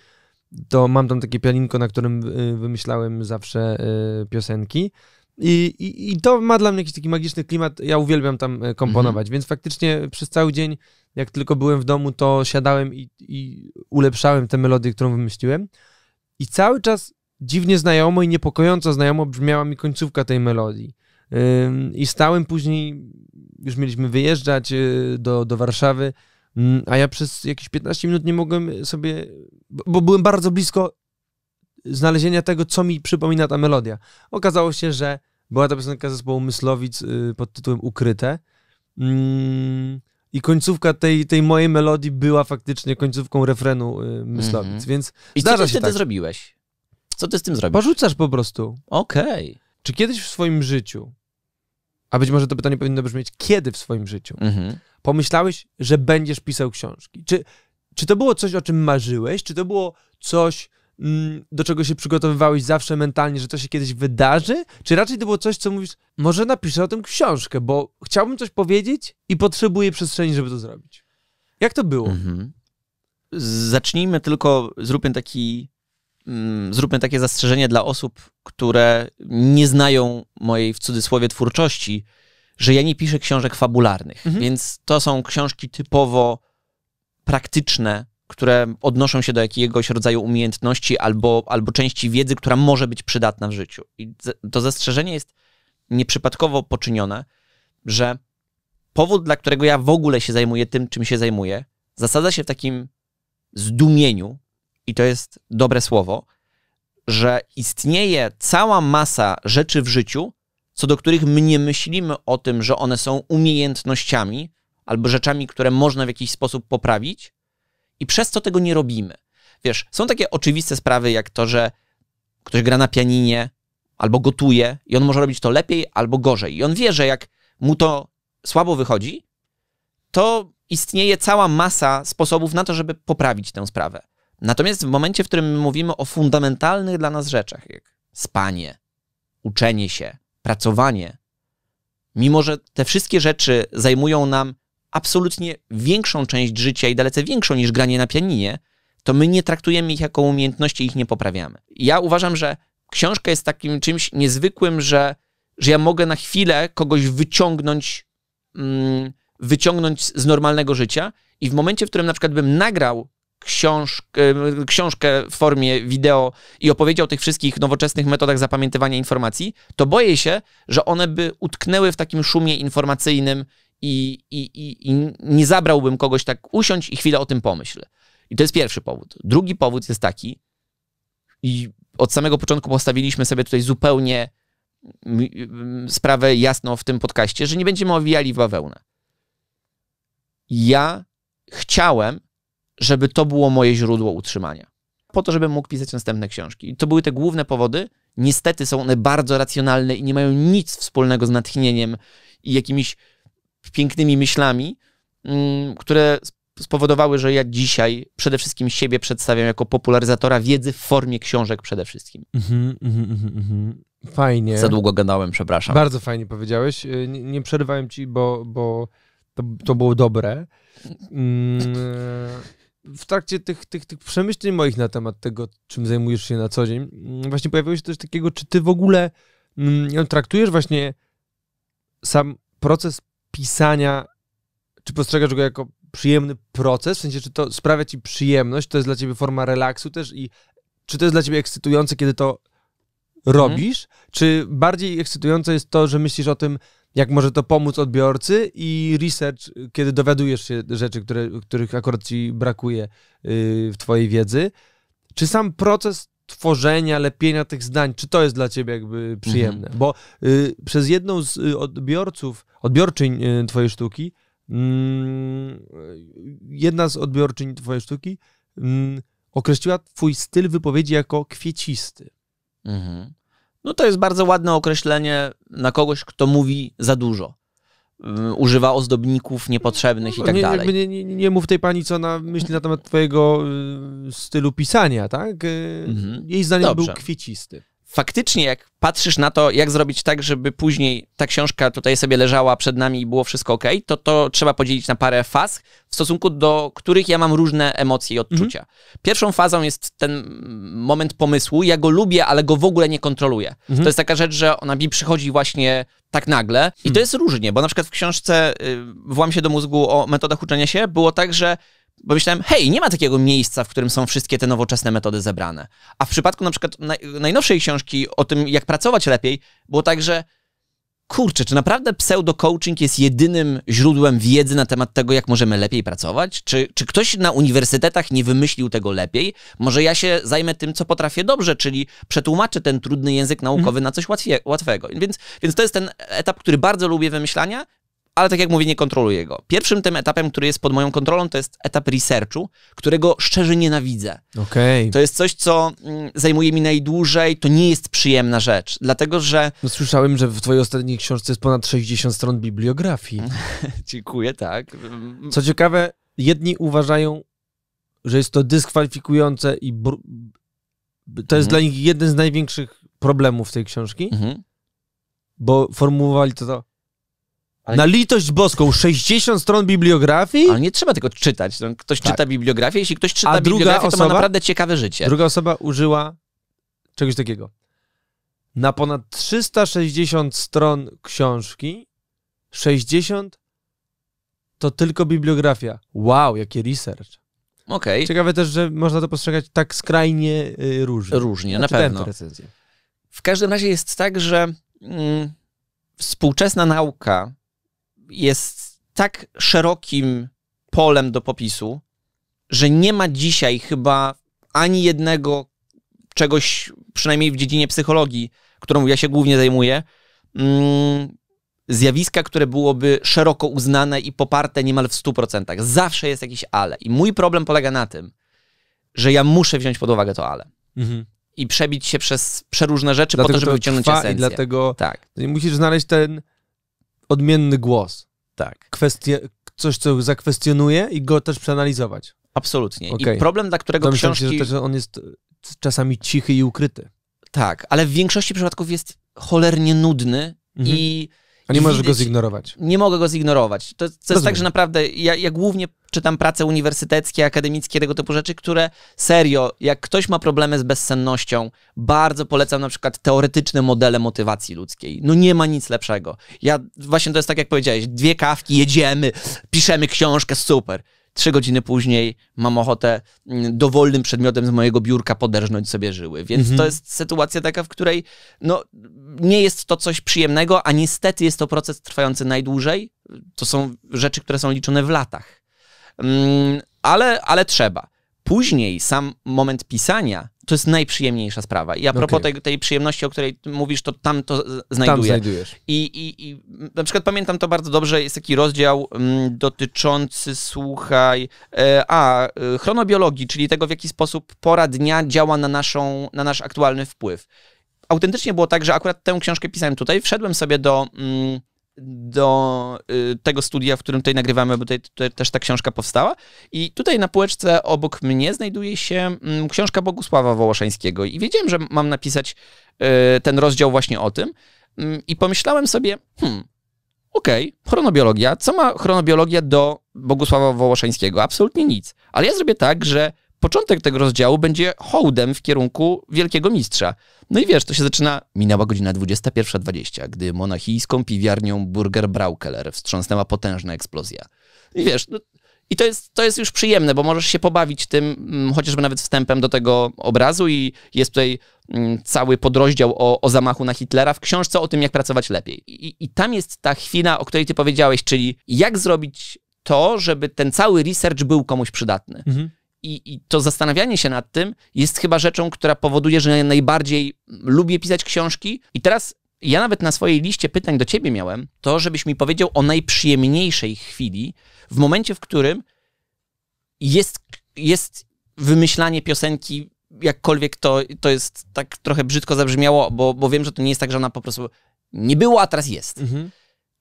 to mam tam takie pianinko, na którym e, wymyślałem zawsze piosenki. I, i, I, to ma dla mnie jakiś taki magiczny klimat. Ja uwielbiam tam komponować, mhm. więc faktycznie przez cały dzień, jak tylko byłem w domu, to siadałem i, i ulepszałem tę melodię, którą wymyśliłem. I cały czas dziwnie znajomo i niepokojąco znajomo brzmiała mi końcówka tej melodii. I stałem później, już mieliśmy wyjeżdżać y, do, do Warszawy, mm, a ja przez jakieś 15 minut nie mogłem sobie, bo byłem bardzo blisko znalezienia tego, co mi przypomina ta melodia. Okazało się, że była to piosenka zespołu Myslowic y, pod tytułem Ukryte. Mm, I końcówka tej, tej mojej melodii była faktycznie końcówką refrenu y, Myslowic, mm -hmm. więc I co się wtedy tak. zrobiłeś? Co ty z tym zrobisz? Porzucasz po prostu. Okej. Okay. Czy kiedyś w swoim życiu, a być może to pytanie powinno brzmieć, kiedy w swoim życiu, mhm. pomyślałeś, że będziesz pisał książki? Czy, czy to było coś, o czym marzyłeś? Czy to było coś, mm, do czego się przygotowywałeś zawsze mentalnie, że to się kiedyś wydarzy? Czy raczej to było coś, co mówisz, może napiszę o tym książkę, bo chciałbym coś powiedzieć i potrzebuję przestrzeni, żeby to zrobić? Jak to było? Mhm. Zacznijmy tylko, zróbmy taki Mm, zróbmy takie zastrzeżenie dla osób, które nie znają mojej w cudzysłowie twórczości, że ja nie piszę książek fabularnych. Mhm. Więc to są książki typowo praktyczne, które odnoszą się do jakiegoś rodzaju umiejętności albo, albo części wiedzy, która może być przydatna w życiu. I to zastrzeżenie jest nieprzypadkowo poczynione, że powód, dla którego ja w ogóle się zajmuję tym, czym się zajmuję, zasadza się w takim zdumieniu i to jest dobre słowo, że istnieje cała masa rzeczy w życiu, co do których my nie myślimy o tym, że one są umiejętnościami albo rzeczami, które można w jakiś sposób poprawić, i przez co tego nie robimy. Wiesz, są takie oczywiste sprawy, jak to, że ktoś gra na pianinie albo gotuje i on może robić to lepiej albo gorzej. I on wie, że jak mu to słabo wychodzi, to istnieje cała masa sposobów na to, żeby poprawić tę sprawę. Natomiast w momencie, w którym mówimy o fundamentalnych dla nas rzeczach, jak spanie, uczenie się, pracowanie, mimo że te wszystkie rzeczy zajmują nam absolutnie większą część życia i dalece większą niż granie na pianinie, to my nie traktujemy ich jako umiejętności i ich nie poprawiamy. Ja uważam, że książka jest takim czymś niezwykłym, że, że ja mogę na chwilę kogoś wyciągnąć, mm, wyciągnąć z normalnego życia i w momencie, w którym na przykład bym nagrał książkę książkę w formie wideo i opowiedział o tych wszystkich nowoczesnych metodach zapamiętywania informacji, to boję się, że one by utknęły w takim szumie informacyjnym i, i, i, i nie zabrałbym kogoś tak usiąść i chwilę o tym pomyśl. I to jest pierwszy powód. Drugi powód jest taki, i od samego początku postawiliśmy sobie tutaj zupełnie sprawę jasno w tym podcaście, że nie będziemy owijali w bawełnę. Ja chciałem, żeby to było moje źródło utrzymania. Po to, żebym mógł pisać następne książki. I to były te główne powody. Niestety są one bardzo racjonalne i nie mają nic wspólnego z natchnieniem i jakimiś pięknymi myślami, mm, które spowodowały, że ja dzisiaj przede wszystkim siebie przedstawiam jako popularyzatora wiedzy w formie książek przede wszystkim. Mhm, mhm, mhm, fajnie. Za długo gadałem, przepraszam. Bardzo fajnie powiedziałeś. Y, nie, nie przerywałem ci, bo, bo to, to było dobre. Mm w trakcie tych, tych, tych przemyśleń moich na temat tego, czym zajmujesz się na co dzień, mm, właśnie pojawiło się też takiego, czy ty w ogóle mm, traktujesz właśnie sam proces pisania, czy postrzegasz go jako przyjemny proces, w sensie, czy to sprawia ci przyjemność, to jest dla ciebie forma relaksu też i czy to jest dla ciebie ekscytujące, kiedy to mhm. robisz, mhm. czy bardziej ekscytujące jest to, że myślisz o tym, jak może to pomóc odbiorcy i research, kiedy dowiadujesz się rzeczy, które, których akurat ci brakuje y, w twojej wiedzy. Czy sam proces tworzenia, lepienia tych zdań, czy to jest dla ciebie jakby przyjemne? Mhm. Bo y, przez jedną z y, odbiorców, odbiorczyń y, twojej sztuki, mm, y, jedna z odbiorczyń twojej sztuki mm, określiła twój styl wypowiedzi jako kwiecisty. Mhm. No to jest bardzo ładne określenie na kogoś, kto mówi za dużo. Mm, używa ozdobników niepotrzebnych i tak dalej. Nie, nie, nie, mów tej pani, co na, myśli na temat twojego y, stylu pisania, tak? Y, mhm. Jej zdaniem Dobrze. był kwiecisty faktycznie jak patrzysz na to, jak zrobić tak, żeby później ta książka tutaj sobie leżała przed nami i było wszystko ok, to to trzeba podzielić na parę faz, w stosunku do których ja mam różne emocje i mhm. odczucia. Mhm. Pierwszą fazą jest ten moment pomysłu. Ja go lubię, ale go w ogóle nie kontroluję. Mhm. To jest taka rzecz, że ona mi przychodzi właśnie tak nagle i to mhm. jest różnie, bo na przykład w książce y, Włam się do mózgu o metodach uczenia się było tak, że bo myślałem, hej, nie ma takiego miejsca, w którym są wszystkie te nowoczesne metody zebrane. A w przypadku na przykład naj, najnowszej książki o tym, jak pracować lepiej, było tak, że kurczę, czy naprawdę pseudo-coaching jest jedynym źródłem wiedzy na temat tego, jak możemy lepiej pracować? Czy, czy ktoś na uniwersytetach nie wymyślił tego lepiej? Może ja się zajmę tym, co potrafię dobrze, czyli przetłumaczę ten trudny język naukowy mm. na coś łatwie, łatwego. Więc, więc to jest ten etap, który bardzo lubię wymyślania, ale tak jak mówię, nie kontroluję go. Pierwszym tym etapem, który jest pod moją kontrolą, to jest etap researchu, którego szczerze nienawidzę. Okay. To jest coś, co mm, zajmuje mi najdłużej, to nie jest przyjemna rzecz, dlatego że... No, słyszałem, że w twojej ostatniej książce jest ponad 60 stron bibliografii. Dziękuję, tak. Co ciekawe, jedni uważają, że jest to dyskwalifikujące i... Br... To jest mhm. dla nich jeden z największych problemów tej książki, mhm. bo formułowali to, to tak, ale... Na litość boską, 60 stron bibliografii? Ale nie trzeba tego czytać. No, ktoś tak. czyta bibliografię, jeśli ktoś czyta A bibliografię, osoba, to ma naprawdę ciekawe życie. Druga osoba użyła czegoś takiego. Na ponad 360 stron książki, 60 to tylko bibliografia. Wow, jaki research. Okay. Ciekawe też, że można to postrzegać tak skrajnie y, różnie. Różnie, na pewno. W każdym razie jest tak, że mm, współczesna nauka jest tak szerokim polem do popisu, że nie ma dzisiaj chyba ani jednego czegoś, przynajmniej w dziedzinie psychologii, którą ja się głównie zajmuję, mm, zjawiska, które byłoby szeroko uznane i poparte niemal w 100%. Zawsze jest jakiś ale. I mój problem polega na tym, że ja muszę wziąć pod uwagę to ale. Mhm. I przebić się przez przeróżne rzeczy dlatego po to, żeby to wyciągnąć esencję. I dlatego tak. musisz znaleźć ten odmienny głos. Tak. Kwestie, coś, co zakwestionuje i go też przeanalizować. Absolutnie. Okay. I problem, dla którego Domyślam książki... Się, że, że on jest e, czasami cichy i ukryty. Tak, ale w większości przypadków jest cholernie nudny mhm. i... A nie możesz widać, go zignorować. Nie mogę go zignorować. To, to jest tak, że naprawdę ja, ja głównie czytam prace uniwersyteckie, akademickie, tego typu rzeczy, które serio, jak ktoś ma problemy z bezsennością, bardzo polecam na przykład teoretyczne modele motywacji ludzkiej. No nie ma nic lepszego. Ja właśnie to jest tak, jak powiedziałeś, dwie kawki, jedziemy, piszemy książkę, super. Trzy godziny później mam ochotę mm, dowolnym przedmiotem z mojego biurka poderżnąć sobie żyły. Więc mhm. to jest sytuacja taka, w której no, nie jest to coś przyjemnego, a niestety jest to proces trwający najdłużej. To są rzeczy, które są liczone w latach. Mm, ale, ale trzeba. Później sam moment pisania to jest najprzyjemniejsza sprawa. I a propos okay. tej, tej, przyjemności, o której mówisz, to tam to znajduję. Tam znajdujesz. I, i, I na przykład pamiętam to bardzo dobrze, jest taki rozdział m, mm, dotyczący, słuchaj, e, a, e, chronobiologii, czyli tego, w jaki sposób pora dnia działa na, naszą, na nasz aktualny wpływ. Autentycznie było tak, że akurat tę książkę pisałem tutaj, wszedłem sobie do... M, mm, do y, tego studia, w którym tutaj nagrywamy, bo tutaj, tutaj, też ta książka powstała. I tutaj na półeczce obok mnie znajduje się mm, książka Bogusława Wołoszańskiego. I wiedziałem, że mam napisać y, ten rozdział właśnie o tym. Mm, I pomyślałem sobie, hmm, okej, okay, chronobiologia. Co ma chronobiologia do Bogusława Wołoszańskiego? Absolutnie nic. Ale ja zrobię tak, że początek tego rozdziału będzie hołdem w kierunku wielkiego mistrza. No i wiesz, to się zaczyna, minęła godzina 21.20, gdy monachijską piwiarnią Burger Braukeller wstrząsnęła potężna eksplozja. I wiesz, no, i to jest, to jest już przyjemne, bo możesz się pobawić tym, mm, chociażby nawet wstępem do tego obrazu, i jest tutaj mm, cały podrozdział o, o zamachu na Hitlera w książce o tym, jak pracować lepiej. I, I tam jest ta chwila, o której ty powiedziałeś, czyli jak zrobić to, żeby ten cały research był komuś przydatny. Mhm. I, I, to zastanawianie się nad tym jest chyba rzeczą, która powoduje, że najbardziej lubię pisać książki. I teraz ja nawet na swojej liście pytań do ciebie miałem to, żebyś mi powiedział o najprzyjemniejszej chwili, w momencie, w którym jest, jest wymyślanie piosenki, jakkolwiek to, to jest tak trochę brzydko zabrzmiało, bo, bo wiem, że to nie jest tak, że ona po prostu nie była, a teraz jest. Mhm.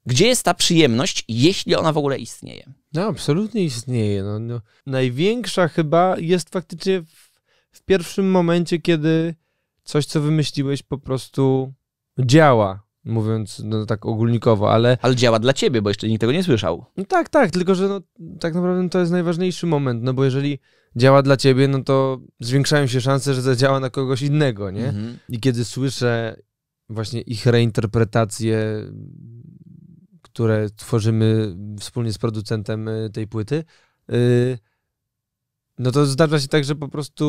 Gdzie jest ta przyjemność, jeśli ona w ogóle istnieje? No, absolutnie istnieje. No, no. Największa chyba jest faktycznie w, w pierwszym momencie, kiedy coś, co wymyśliłeś, po prostu działa mówiąc no, tak ogólnikowo, ale... Ale działa dla ciebie, bo jeszcze nikt tego nie słyszał. No tak, tak, tylko że no, tak naprawdę to jest najważniejszy moment, no bo jeżeli działa dla ciebie, no to zwiększają się szanse, że zadziała na kogoś innego, nie? Mhm. I kiedy słyszę właśnie ich reinterpretację które tworzymy wspólnie z producentem y, tej płyty, y, no to zdarza się tak, że po prostu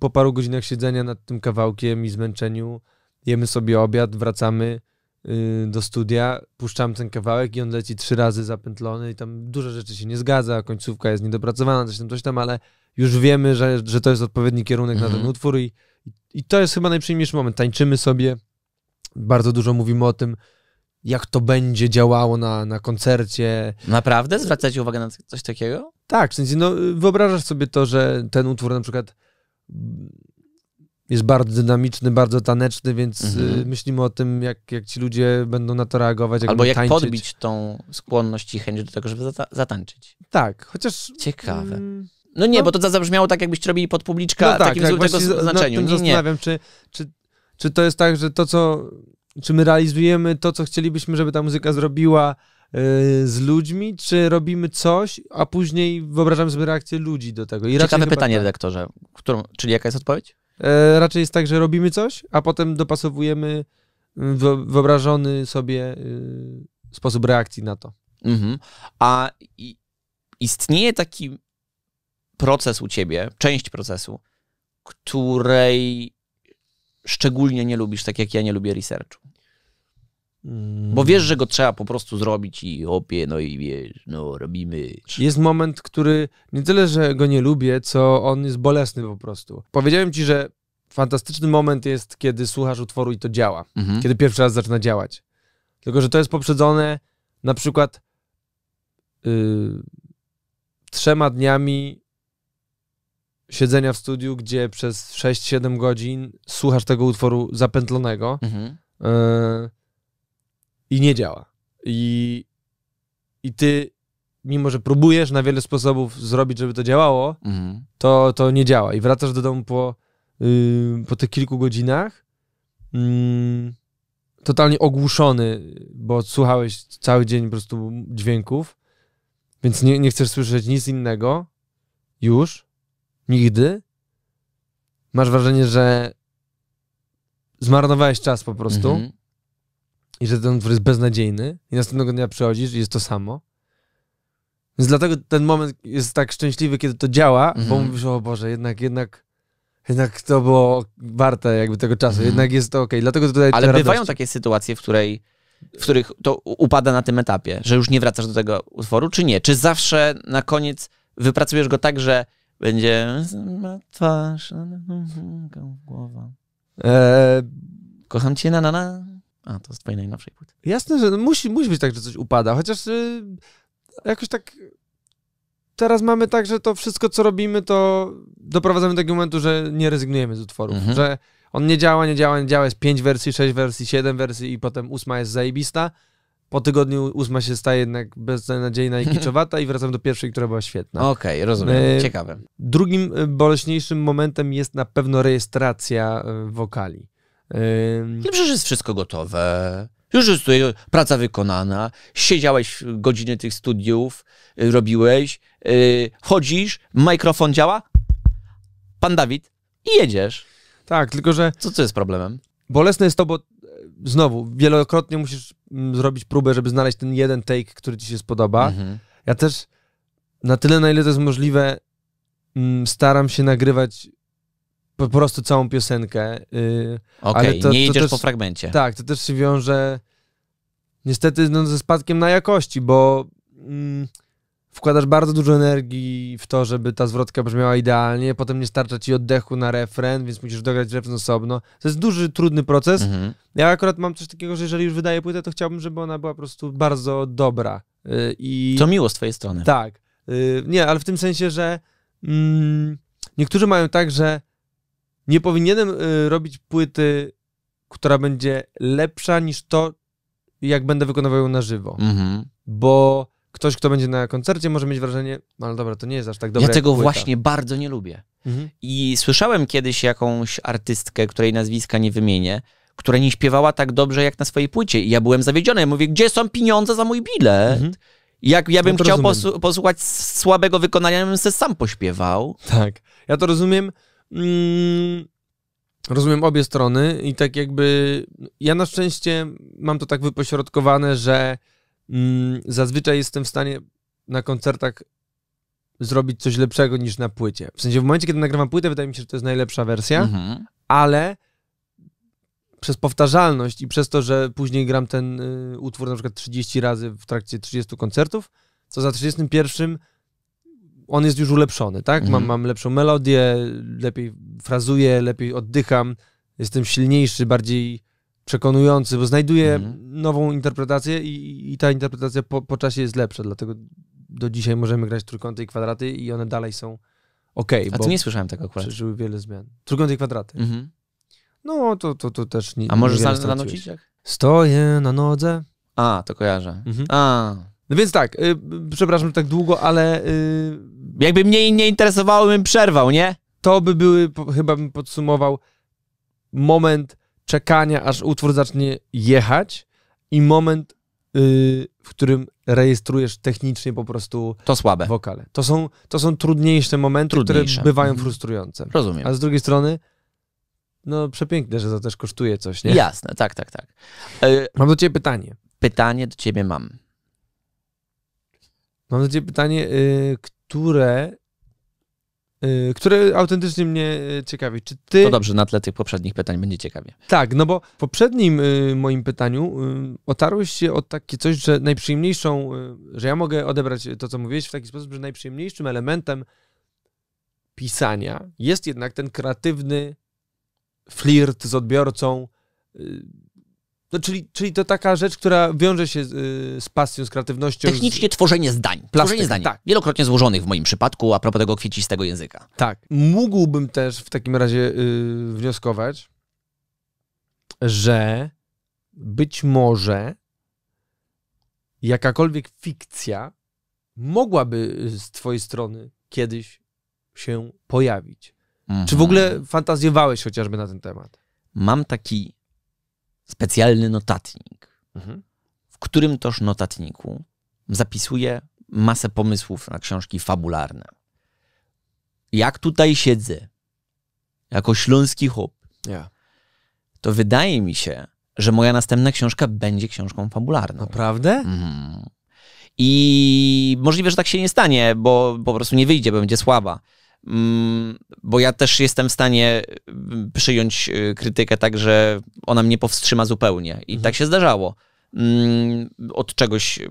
po paru godzinach siedzenia nad tym kawałkiem i zmęczeniu jemy sobie obiad, wracamy y, do studia, puszczam ten kawałek i on leci trzy razy zapętlony i tam dużo rzeczy się nie zgadza, końcówka jest niedopracowana, coś tam, coś tam, ale już wiemy, że, że to jest odpowiedni kierunek mhm. na ten mhm. utwór i, i to jest chyba najprzyjemniejszy moment. Tańczymy sobie, bardzo dużo mówimy o tym, jak to będzie działało na, na koncercie. Naprawdę? Zwracacie uwagę na coś takiego? Tak, w sensie, no, wyobrażasz sobie to, że ten utwór na przykład jest bardzo dynamiczny, bardzo taneczny, więc y, mhm. myślimy o tym, jak, jak ci ludzie będą na to reagować. Albo jak tańczyć. podbić tą skłonność i chęć do tego, żeby zata zatańczyć. Tak, chociaż... Ciekawe. Mm, no nie, no, bo to zabrzmiało tak, jakbyście robili pod publiczka no tak, takim tak, znaczeniu. Nie, nie. zastanawiam, czy, czy, czy to jest tak, że to, co czy my realizujemy to, co chcielibyśmy, żeby ta muzyka zrobiła e, z ludźmi, czy robimy coś, a później wyobrażamy sobie reakcję ludzi do tego. I Ciekawe pytanie, tak. redaktorze. Którą, czyli jaka jest odpowiedź? E, raczej jest tak, że robimy coś, a potem dopasowujemy mm, wyobrażony sobie y, sposób reakcji na to. Mhm. A istnieje taki proces u ciebie, część procesu, której szczególnie nie lubisz, tak jak ja nie lubię researchu. Mm. Bo wiesz, że go trzeba po prostu zrobić i opie, no i wiesz, no robimy. Jest moment, który nie tyle, że go nie lubię, co on jest bolesny po prostu. Powiedziałem ci, że fantastyczny moment jest, kiedy słuchasz utworu i to działa. Mhm. Kiedy pierwszy raz zaczyna działać. Tylko, że to jest poprzedzone na przykład yy, trzema dniami siedzenia w studiu, gdzie przez 6-7 godzin słuchasz tego utworu zapętlonego. Mhm. Yy, i nie działa. I, i ty, mimo że próbujesz na wiele sposobów zrobić, żeby to działało, mhm. to, to nie działa. I wracasz do domu po, yy, po tych kilku godzinach. Yy, totalnie ogłuszony, bo słuchałeś cały dzień po prostu dźwięków, więc nie, nie chcesz słyszeć nic innego już, nigdy. Masz wrażenie, że zmarnowałeś czas po prostu. Mhm i że ten utwór jest beznadziejny i następnego dnia przychodzisz i jest to samo. Więc dlatego ten moment jest tak szczęśliwy, kiedy to działa, bo mhm. mówisz, o Boże, jednak, jednak, jednak to było warte jakby tego czasu, mhm. jednak jest to ok. Dlatego tutaj Ale bywają radości. takie sytuacje, w której w których to upada na tym etapie, że już nie wracasz do tego utworu, czy nie? Czy zawsze na koniec wypracujesz go tak, że będzie twarz, mhm, głowa. Eee... Kocham cię, na na na. A, to z twojej najnowszej płyty. Jasne, że no, musi, musi być tak, że coś upada, chociaż y, jakoś tak teraz mamy tak, że to wszystko, co robimy, to doprowadzamy do takiego momentu, że nie rezygnujemy z utworów, mhm. że on nie działa, nie działa, nie działa, jest pięć wersji, sześć wersji, siedem wersji i potem ósma jest zajebista. Po tygodniu ósma się staje jednak beznadziejna i kiczowata i wracam do pierwszej, która była świetna. Okej, okay, rozumiem. E, Ciekawe. Drugim y, boleśniejszym momentem jest na pewno rejestracja wokali. No przecież jest wszystko gotowe. Już jest tutaj praca wykonana. Siedziałeś godziny tych studiów, y, robiłeś, y, chodzisz, mikrofon działa, pan Dawid i jedziesz. Tak, tylko że... Co, co jest problemem? Bolesne jest to, bo e, znowu, wielokrotnie musisz mm, zrobić próbę, żeby znaleźć ten jeden take, który ci się spodoba. Mhm. Ja też na tyle, na ile to jest możliwe, mm, staram się nagrywać po prostu całą piosenkę. Yy, Okej, okay, nie to idziesz też, po fragmencie. Tak, to też się wiąże niestety no, ze spadkiem na jakości, bo mm, wkładasz bardzo dużo energii w to, żeby ta zwrotka brzmiała idealnie, potem nie starcza ci oddechu na refren, więc musisz dograć refren osobno. To jest duży, trudny proces. Mhm. Ja akurat mam coś takiego, że jeżeli już wydaję płytę, to chciałbym, żeby ona była po prostu bardzo dobra. Yy, i... To miło z twojej strony. Tak. Yy, nie, ale w tym sensie, że mm, niektórzy mają tak, że nie powinienem y, robić płyty, która będzie lepsza niż to, jak będę wykonywał ją na żywo. Mhm. Bo ktoś, kto będzie na koncercie, może mieć wrażenie, no ale dobra, to nie jest aż tak dobre. Ja tego właśnie bardzo nie lubię. Mhm. I słyszałem kiedyś jakąś artystkę, której nazwiska nie wymienię, która nie śpiewała tak dobrze jak na swojej płycie. I ja byłem zawiedziony. Ja mówię, gdzie są pieniądze za mój bilet? Mhm. Jak ja bym ja chciał posłuchać słabego wykonania, bym se sam pośpiewał. Tak, ja to rozumiem. Mm, rozumiem obie strony i tak jakby ja na szczęście mam to tak wypośrodkowane, że mm, zazwyczaj jestem w stanie na koncertach zrobić coś lepszego niż na płycie. W sensie w momencie, kiedy nagrywam płytę, wydaje mi się, że to jest najlepsza wersja, mhm. ale przez powtarzalność i przez to, że później gram ten y, utwór na przykład 30 razy w trakcie 30 koncertów, to za 31 on jest już ulepszony, tak? Mhm. Mam, mam lepszą melodię, lepiej frazuję, lepiej oddycham, jestem silniejszy, bardziej przekonujący, bo znajduję mhm. nową interpretację i, i ta interpretacja po, po, czasie jest lepsza, dlatego do dzisiaj możemy grać trójkąty i kwadraty i one dalej są ok. A ty nie słyszałem tego akurat. Przeżyły wiele zmian. Trójkąty i kwadraty. Mhm. No, to, to, to też nie A możesz nie zanucić? Jak? Stoję na nodze. A, to kojarzę. Mhm. A. No więc tak, y, przepraszam, że tak długo, ale... Y, jakby mnie nie interesowało, bym przerwał, nie? To by były, chyba bym podsumował, moment czekania, aż utwór zacznie jechać i moment, yy, w którym rejestrujesz technicznie po prostu to słabe wokale. To są, to są trudniejsze momenty, trudniejsze. które bywają mhm. frustrujące. Rozumiem. A z drugiej strony no przepiękne, że to też kosztuje coś, nie? Jasne, tak, tak, tak. Y, mam do ciebie pytanie. Pytanie do ciebie mam. Mam do ciebie pytanie, y, które y, które autentycznie mnie y, ciekawi. Czy ty... To dobrze, na tle tych poprzednich pytań będzie ciekawie. Tak, no bo w poprzednim y, moim pytaniu otarłeś się o takie coś, że najprzyjemniejszą, że ja mogę odebrać to, co mówiłeś w taki sposób, że najprzyjemniejszym elementem pisania jest jednak ten kreatywny flirt z odbiorcą, to czyli, czyli to taka rzecz, która wiąże się z, y, z pasją, z kreatywnością. Technicznie z... tworzenie zdań. Plastyka, tworzenie zdań. Tak. Wielokrotnie złożonych w moim przypadku, a propos tego kwiecistego języka. Tak. Mógłbym też w takim razie y, wnioskować, że być może jakakolwiek fikcja mogłaby y, z twojej strony kiedyś się pojawić. Mhm. Czy w mhm. ogóle fantazjowałeś chociażby na ten temat? Mam taki specjalny notatnik, mhm. w którym toż notatniku zapisuję masę pomysłów na książki fabularne. Jak tutaj siedzę, jako śląski chłop, to wydaje mi się, że moja następna książka będzie książką fabularną. Naprawdę? Mhm. I możliwe, że tak się nie stanie, bo po prostu nie wyjdzie, bo będzie słaba. Mm, bo ja też jestem w stanie mm, przyjąć y, krytykę tak, że ona mnie powstrzyma zupełnie. I mhm. tak się zdarzało. Mm, od czegoś y,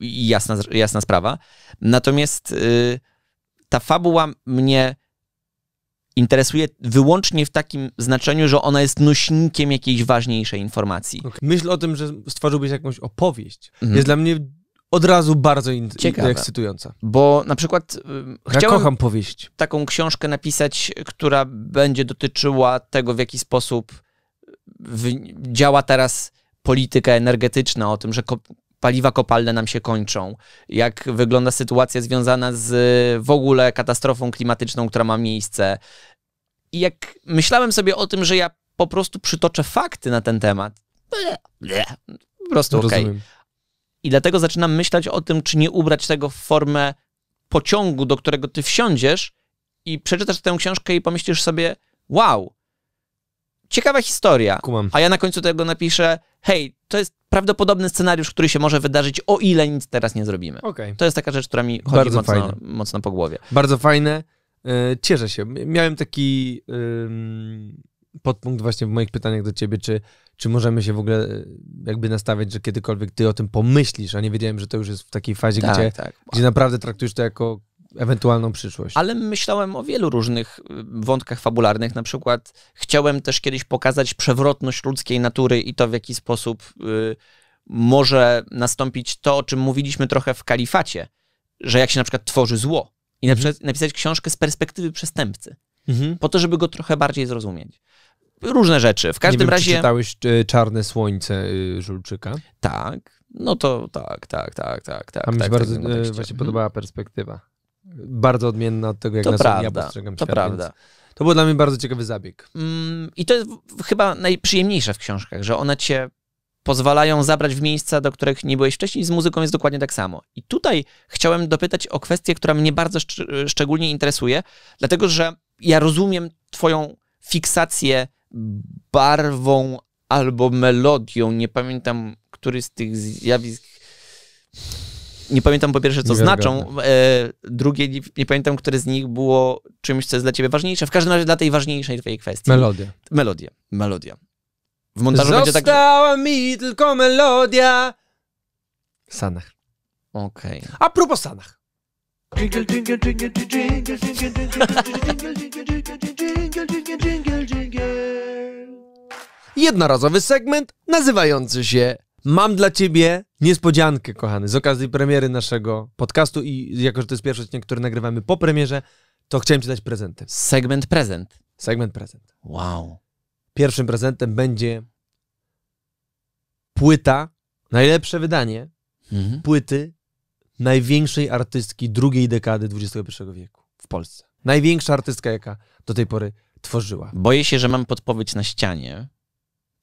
jasna, jasna sprawa. Natomiast y, ta fabuła mnie interesuje wyłącznie w takim znaczeniu, że ona jest nośnikiem jakiejś ważniejszej informacji. Okay. Myśl o tym, że stworzyłbyś jakąś opowieść, mhm. jest dla mnie od razu bardzo in- Ciekawe, ekscytująca. Bo na przykład ja chciałem kocham powieść. taką książkę napisać, która będzie dotyczyła tego, w jaki sposób w, działa teraz polityka energetyczna, o tym, że ko- paliwa kopalne nam się kończą, jak wygląda sytuacja związana z w ogóle katastrofą klimatyczną, która ma miejsce. I jak myślałem sobie o tym, że ja po prostu przytoczę fakty na ten temat, e, po prostu okej. Okay. I dlatego zaczynam myśleć o tym, czy nie ubrać tego w formę pociągu, do którego ty wsiądziesz i przeczytasz tę książkę i pomyślisz sobie, wow, ciekawa historia. Kumam. A ja na końcu tego napiszę, hej, to jest prawdopodobny scenariusz, który się może wydarzyć, o ile nic teraz nie zrobimy. Okay. To jest taka rzecz, która mi chodzi Bardzo mocno, fajne. mocno po głowie. Bardzo fajne. E, cieszę się. Miałem taki podpunkt właśnie w moich pytaniach do ciebie, czy, czy możemy się w ogóle e, jakby nastawiać, że kiedykolwiek ty o tym pomyślisz, a nie wiedziałem, że to już jest w takiej fazie, tak, gdzie, tak. gdzie naprawdę traktujesz to jako ewentualną przyszłość. Ale myślałem o wielu różnych e, wątkach fabularnych. Na przykład chciałem też kiedyś pokazać przewrotność ludzkiej natury i to, w jaki sposób y, może nastąpić to, o czym mówiliśmy trochę w kalifacie, że jak się na przykład tworzy zło. I na mhm. przykład napisać książkę z perspektywy przestępcy. Mhm. Po to, żeby go trochę bardziej zrozumieć różne rzeczy. W każdym Nie wiem, razie. Czy czytałeś e, Czarne Słońce e, Żulczyka? Tak. No to tak, tak, tak, tak, tak. A mi się tak, bardzo hmm. podobała perspektywa. Bardzo odmienna od tego, jak to na prawda, ja postrzegam To prawda. To był dla mnie bardzo ciekawy zabieg. Mm, I to jest chyba najprzyjemniejsze w książkach, że one cię pozwalają zabrać w miejsca, do których nie byłeś wcześniej. Z muzyką jest dokładnie tak samo. I tutaj chciałem dopytać o kwestię, która mnie bardzo szcz szczególnie interesuje, dlatego że ja rozumiem twoją fiksację barwą albo melodią. Nie pamiętam, który z tych zjawisk. Nie pamiętam po pierwsze, co znaczą. E, drugie, nie, nie, pamiętam, które z nich było czymś, co jest dla ciebie ważniejsze. W każdym razie dla tej ważniejszej twojej kwestii. Melodia. Melodia. Melodia. W montażu Została będzie tak. Została mi tylko melodia. Sanach. Okej. Okay. A propos Sanach jednorazowy segment nazywający się Mam dla ciebie niespodziankę, kochany, z okazji premiery naszego podcastu i jako, że to jest pierwszy odcinek, który nagrywamy po premierze, to chciałem ci dać prezenty. Segment prezent. Segment prezent. Wow. Pierwszym prezentem będzie płyta, najlepsze wydanie mhm. płyty największej artystki drugiej dekady XXI wieku w Polsce. Największa artystka, jaka do tej pory tworzyła. Boję się, że mam podpowiedź na ścianie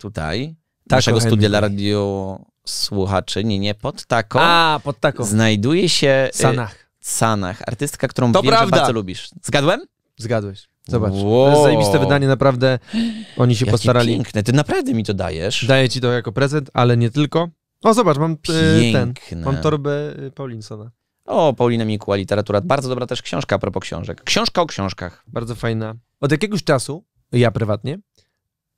tutaj, Tako naszego Henry. studia dla radio słuchaczy, nie, nie, pod taką. A, pod taką. Znajduje się... Y, Sanach. Sanach, artystka, którą to wiem, prawda. bardzo lubisz. Zgadłem? Zgadłeś. Zobacz, wow. to jest zajebiste wydanie, naprawdę oni się postarali. piękne, ty naprawdę mi to dajesz. Daję ci to jako prezent, ale nie tylko. O, zobacz, mam y, piękne. ten, mam torbę y, Paulinsona. O, Paulina Mikuła, literatura. Bardzo dobra też książka a propos książek. Książka o książkach. Bardzo fajna. Od jakiegoś czasu, ja prywatnie,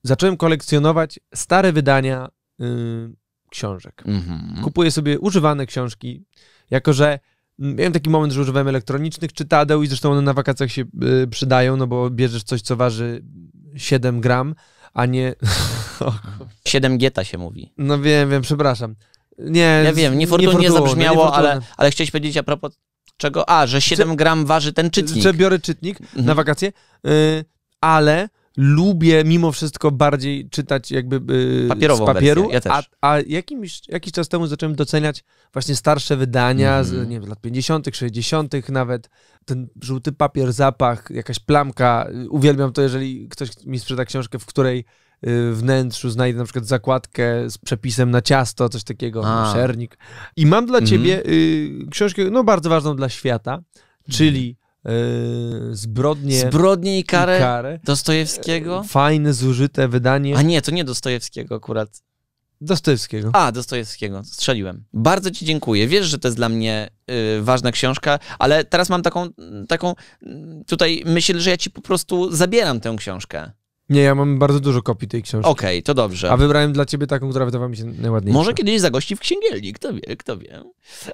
zacząłem kolekcjonować stare wydania y, książek. Mhm. Kupuję sobie używane książki, jako że Miałem taki moment, że używałem elektronicznych czytadeł i zresztą one na wakacjach się y, przydają, no bo bierzesz coś, co waży 7 gram, a nie... 7 geta się mówi. No wiem, wiem, przepraszam. Nie, ja wiem, niefortunnie, niefortunnie zabrzmiało, no Ale, ale chciałeś powiedzieć a propos czego? A, że 7 gram waży ten czytnik. Że biorę czytnik mhm. na wakacje, y, ale lubię mimo wszystko bardziej czytać jakby yy, Papierową z papieru. Ja a, a jakimś, jakiś czas temu zacząłem doceniać właśnie starsze wydania mm. z mhm. nie wiem, lat 50., 60. nawet. Ten żółty papier, zapach, jakaś plamka. Uwielbiam to, jeżeli ktoś mi sprzeda książkę, w której y, wnętrzu znajdę na przykład zakładkę z przepisem na ciasto, coś takiego, A. No, szernik. I mam dla mhm. ciebie y, książkę, no bardzo ważną dla świata, czyli Yy, zbrodnie, zbrodnie i, karę i karę Dostojewskiego. Yy, fajne, zużyte wydanie. A nie, to nie Dostojewskiego akurat. Dostojewskiego. A, Dostojewskiego, strzeliłem. Bardzo Ci dziękuję. Wiesz, że to jest dla mnie y, ważna książka, ale teraz mam taką, taką mm, tutaj myśl, że ja Ci po prostu zabieram tę książkę. Nie, ja mam bardzo dużo kopii tej książki. Okej, to dobrze. A wybrałem dla ciebie taką, która wydawała mi się najładniejsza. Może kiedyś zagości w księgielni, kto wie, kto wie. E,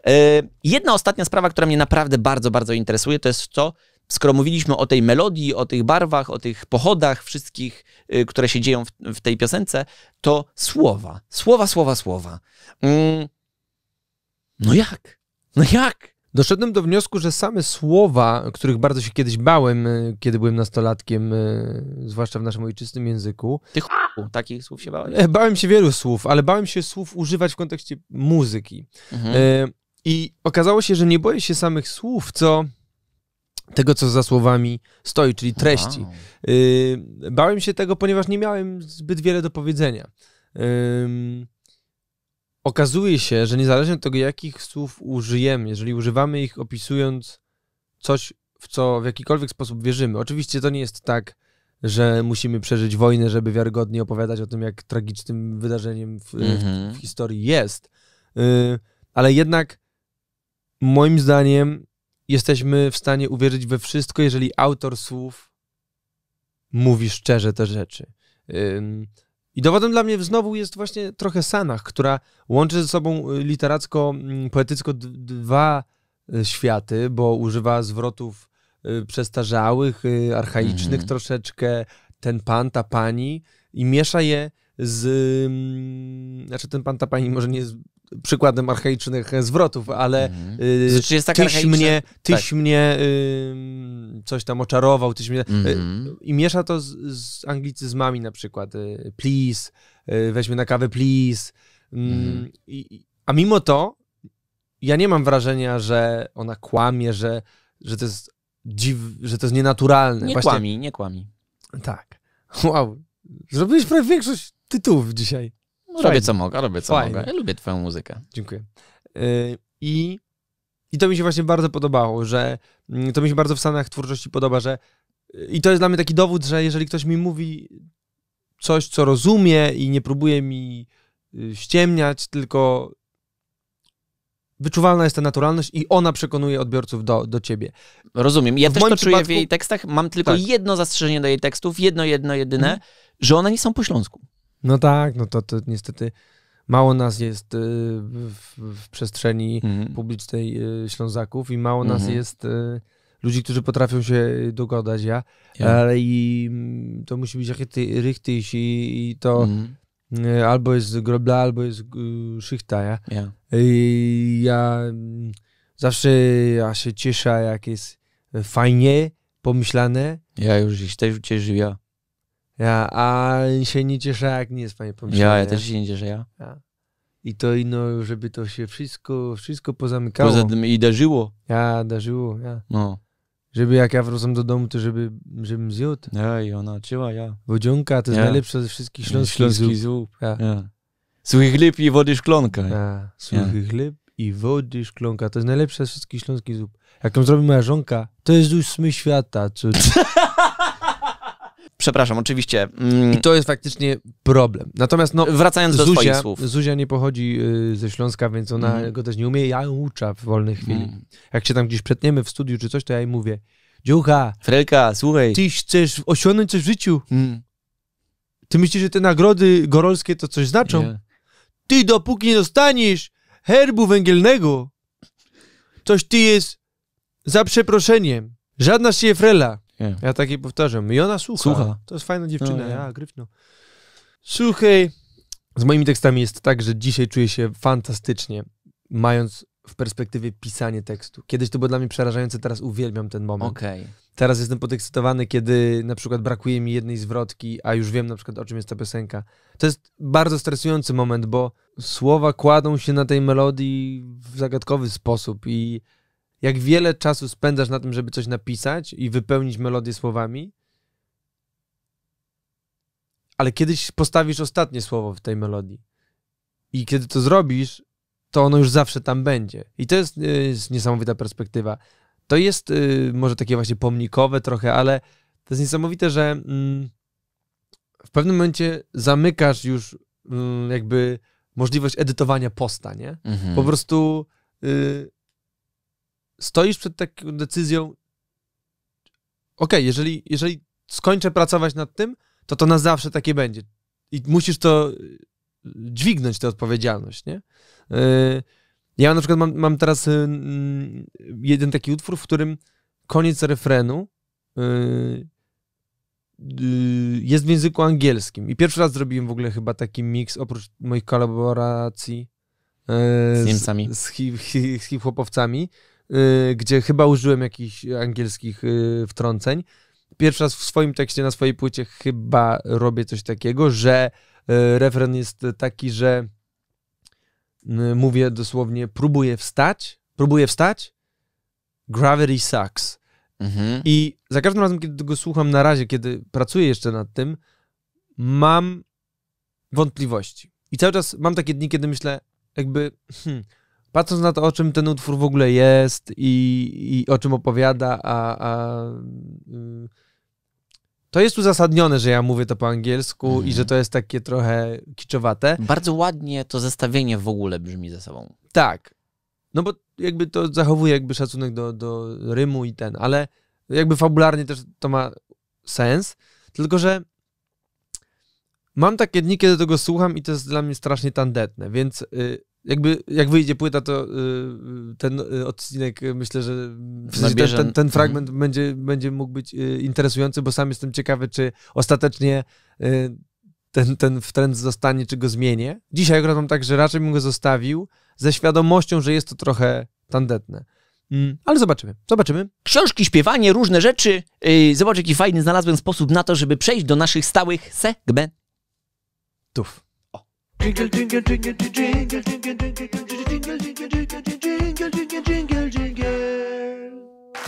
jedna ostatnia sprawa, która mnie naprawdę bardzo, bardzo interesuje, to jest to, skoro mówiliśmy o tej melodii, o tych barwach, o tych pochodach wszystkich, y, które się dzieją w, w tej piosence, to słowa. Słowa, słowa, słowa. Mm. No jak? No jak? Doszedłem do wniosku, że same słowa, których bardzo się kiedyś bałem, e, kiedy byłem nastolatkiem, e, zwłaszcza w naszym ojczystym języku. Tych takich słów się bałem? E, bałem się wielu słów, ale bałem się słów używać w kontekście muzyki. Mhm. I okazało się, że nie boję się samych słów, co tego, co za słowami stoi, czyli treści. Wow. Bałem się tego, ponieważ nie miałem zbyt wiele do powiedzenia okazuje się, że niezależnie od tego, jakich słów użyjemy, jeżeli używamy ich opisując coś, w co w jakikolwiek sposób wierzymy, oczywiście to nie jest tak, że musimy przeżyć wojnę, żeby wiarygodnie opowiadać o tym, jak tragicznym wydarzeniem w, mhm. w, historii jest. Y, ale jednak moim zdaniem jesteśmy w stanie uwierzyć we wszystko, jeżeli autor słów mówi szczerze te rzeczy. I dowodem dla mnie znowu jest właśnie trochę Sanach, która łączy ze sobą y, literacko-poetycko mm, dwa y, światy, bo używa zwrotów y, przestarzałych, archaicznych mhm. troszeczkę, ten pan, ta pani i miesza je z... Mm, znaczy ten pan, ta pani może nie jest przykładem archaicznych zwrotów, ale mhm. y, Znaczy jest tak tyś mnie, tyś tak. mnie y, coś tam oczarował, tyś mnie... Y, mhm. I miesza to z, z anglicyzmami na przykład. Y, please, y, weźmy na kawę please. Mhm. a mimo to ja nie mam wrażenia, że ona kłamie, że, że to jest dziw, że to jest nienaturalne. Nie Właśnie... kłami, nie kłami. Tak. Wow. Zrobiłeś prawie większość tytułów dzisiaj. No robię Fajnie. co mogę, robię co Fajnie. mogę. Ja lubię twoją muzykę. Dziękuję. Y, I, I to mi się właśnie bardzo podobało, że mm, to mi się bardzo w Stanach twórczości podoba, że y, i to jest dla mnie taki dowód, że jeżeli ktoś mi mówi coś, co rozumie i nie próbuje mi y, ściemniać, tylko wyczuwalna jest ta naturalność i ona przekonuje odbiorców do, do ciebie. Rozumiem. Ja w też to przypadku... czuję w jej tekstach. Mam tylko tak. jedno zastrzeżenie do jej tekstów, jedno, jedno, jedyne, mhm. że one nie są po śląsku. No tak, no to, to niestety mało nas jest y, w, w przestrzeni mhm. publicznej y, Ślązaków i mało mhm. nas jest y, ludzi, którzy potrafią się dogadać, ja. ja. Ale i mm, to musi być rychty, rychtyś i, i to mhm. albo jest grobla, albo jest szychta, ja. ja. I ja mm, zawsze ja się cieszę, jak jest fajnie pomyślane. Ja już też cię żywię. Ja, a się nie cieszę, jak nie jest, panie pomyślałem. Ja, ja też się nie cieszę, ja. ja. I to ino, żeby to się wszystko, wszystko pozamykało. Poza tym i darzyło. Ja, darzyło, ja. No. Żeby jak ja wrócę do domu, to żeby, żebym zjadł. Ja, i ona czuła, ja. Wodzionka to jest ja. najlepsza ze wszystkich śląskich, śląskich zup. Ja. Ja. Suchy chleb i wody szklonka. Ja. Suchy ja. chleb i wody szklonka. To jest najlepsza z wszystkich śląskich zup. Jak ją zrobi moja żonka, to jest już smy świata. Cud. Przepraszam, oczywiście. Mm. I to jest faktycznie problem. Natomiast no, wracając do Zuzia, słów. Zuzia nie pochodzi y, ze Śląska, więc ona mm. go też nie umie. Ja ją uczę w wolnej chwili. Mm. Jak się tam gdzieś przetniemy w studiu czy coś, to ja jej mówię: Dziucha, Frelka, słuchaj. Ty chcesz osiągnąć coś w życiu. Mhm. Ty myślisz, że te nagrody gorolskie to coś znaczą? Yeah. Ty dopóki nie dostaniesz herbu węgielnego, coś ty jest za przeproszeniem. Żadna się frela. Ja tak jej powtarzam. I ona słucha. słucha. To jest fajna dziewczyna, no, ja, ja gryfno. Słuchaj, z moimi tekstami jest tak, że dzisiaj czuję się fantastycznie, mając w perspektywie pisanie tekstu. Kiedyś to było dla mnie przerażające, teraz uwielbiam ten moment. Okay. Teraz jestem podekscytowany, kiedy na przykład brakuje mi jednej zwrotki, a już wiem na przykład o czym jest ta piosenka. To jest bardzo stresujący moment, bo słowa kładą się na tej melodii w zagadkowy sposób i jak wiele czasu spędzasz na tym, żeby coś napisać i wypełnić melodię słowami, ale kiedyś postawisz ostatnie słowo w tej melodii. I kiedy to zrobisz, to ono już zawsze tam będzie. I to jest, y, jest niesamowita perspektywa. To jest y, może takie właśnie pomnikowe trochę, ale to jest niesamowite, że mm, w pewnym momencie zamykasz już mm, jakby możliwość edytowania posta, nie? Mhm. Po prostu y, stoisz przed taką decyzją, okej, okay, jeżeli, jeżeli skończę pracować nad tym, to to na zawsze takie będzie. I musisz to y, dźwignąć, tę odpowiedzialność, nie? Y, ja na przykład mam, mam teraz y, jeden taki utwór, w którym koniec refrenu jest w języku angielskim. I pierwszy raz zrobiłem w ogóle chyba taki miks, oprócz moich kolaboracji z, z Niemcami, z, hi, z hip-hopowcami. Y, gdzie chyba użyłem jakichś angielskich y, wtrąceń. Pierwszy raz w swoim tekście, na swojej płycie chyba robię coś takiego, że y, refren jest taki, że mówię dosłownie, próbuję wstać, próbuję wstać, gravity sucks. Mhm. I za każdym razem, kiedy go słucham na razie, kiedy pracuję jeszcze nad tym, mam wątpliwości. I cały czas mam takie dni, kiedy myślę, jakby, hmm, patrząc na to, o czym ten utwór w ogóle jest i, i o czym opowiada, a, a y, to jest uzasadnione, że ja mówię to po angielsku i mhm. że to jest takie trochę kiczowate. Bardzo ładnie to zestawienie w ogóle brzmi ze sobą. Tak. No bo jakby to zachowuje jakby szacunek do, do rymu i ten, ale jakby fabularnie też to ma sens, tylko że mam takie dni, kiedy tego słucham i to jest dla mnie strasznie tandetne, więc y, jakby jak wyjdzie płyta, to y, ten y, odcinek y, myślę, że w sensie ten, ten, ten, fragment mhm. będzie, będzie mógł być interesujący, bo sam jestem ciekawy, czy ostatecznie ten, ten trend zostanie, czy go zmienię. Dzisiaj akurat mam tak, że raczej bym go zostawił ze świadomością, że jest to trochę tandetne. Mm. Ale zobaczymy, zobaczymy. Książki, śpiewanie, różne rzeczy. Yy, zobacz, jaki fajny znalazłem sposób na to, żeby przejść do naszych stałych segmentów. Jingle, jingle, jingle, jingle, jingle, jingle, jingle, jingle,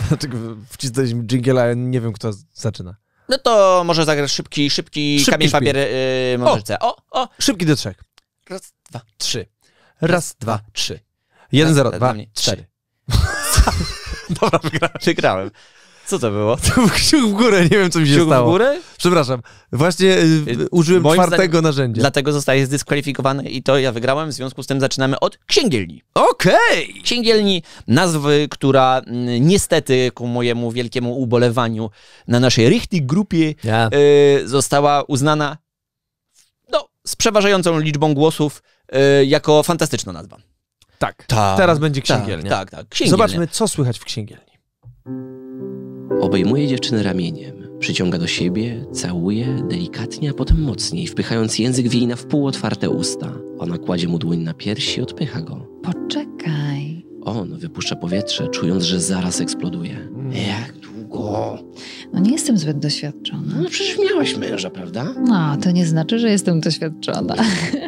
Dlaczego wcisnęliśmy jingle, a nie wiem, kto zaczyna. No to może zagrać szybki, szybki, szybki kamień, papier, yy, nożyce. O, o! Szybki do trzech. Raz, dwa, trzy. Raz, dwa, trzy. Jeden, zero, dwa, cztery. Dobra, wygrałem. Wygrałem. Co to było? To kciuk w górę, nie wiem, co mi się kciuk stało. w górę? Przepraszam, właśnie y, y, użyłem Moim czwartego zdaniem, narzędzia. Dlatego zostaje zdyskwalifikowany i to ja wygrałem, w związku z tym zaczynamy od księgielni. Okej! Okay. Księgielni, nazwy, która mm, niestety ku mojemu wielkiemu ubolewaniu na naszej richtig grupie yeah. została uznana no, z przeważającą liczbą głosów y, jako fantastyczna nazwa. Tak. tak. Teraz będzie tak, księgielnia. Tak, tak. tak. Księgielnia. Zobaczmy, co słychać w księgielni. Obejmuje dziewczynę ramieniem, przyciąga do siebie, całuje delikatnie, a potem mocniej, wpychając język w jej na wpół otwarte usta. Ona kładzie mu dłoń na piersi i odpycha go. Poczekaj. On wypuszcza powietrze, czując, że zaraz eksploduje. Jak długo? No nie jestem zbyt doświadczona. No przecież miałaś męża, prawda? No, to nie znaczy, że jestem doświadczona.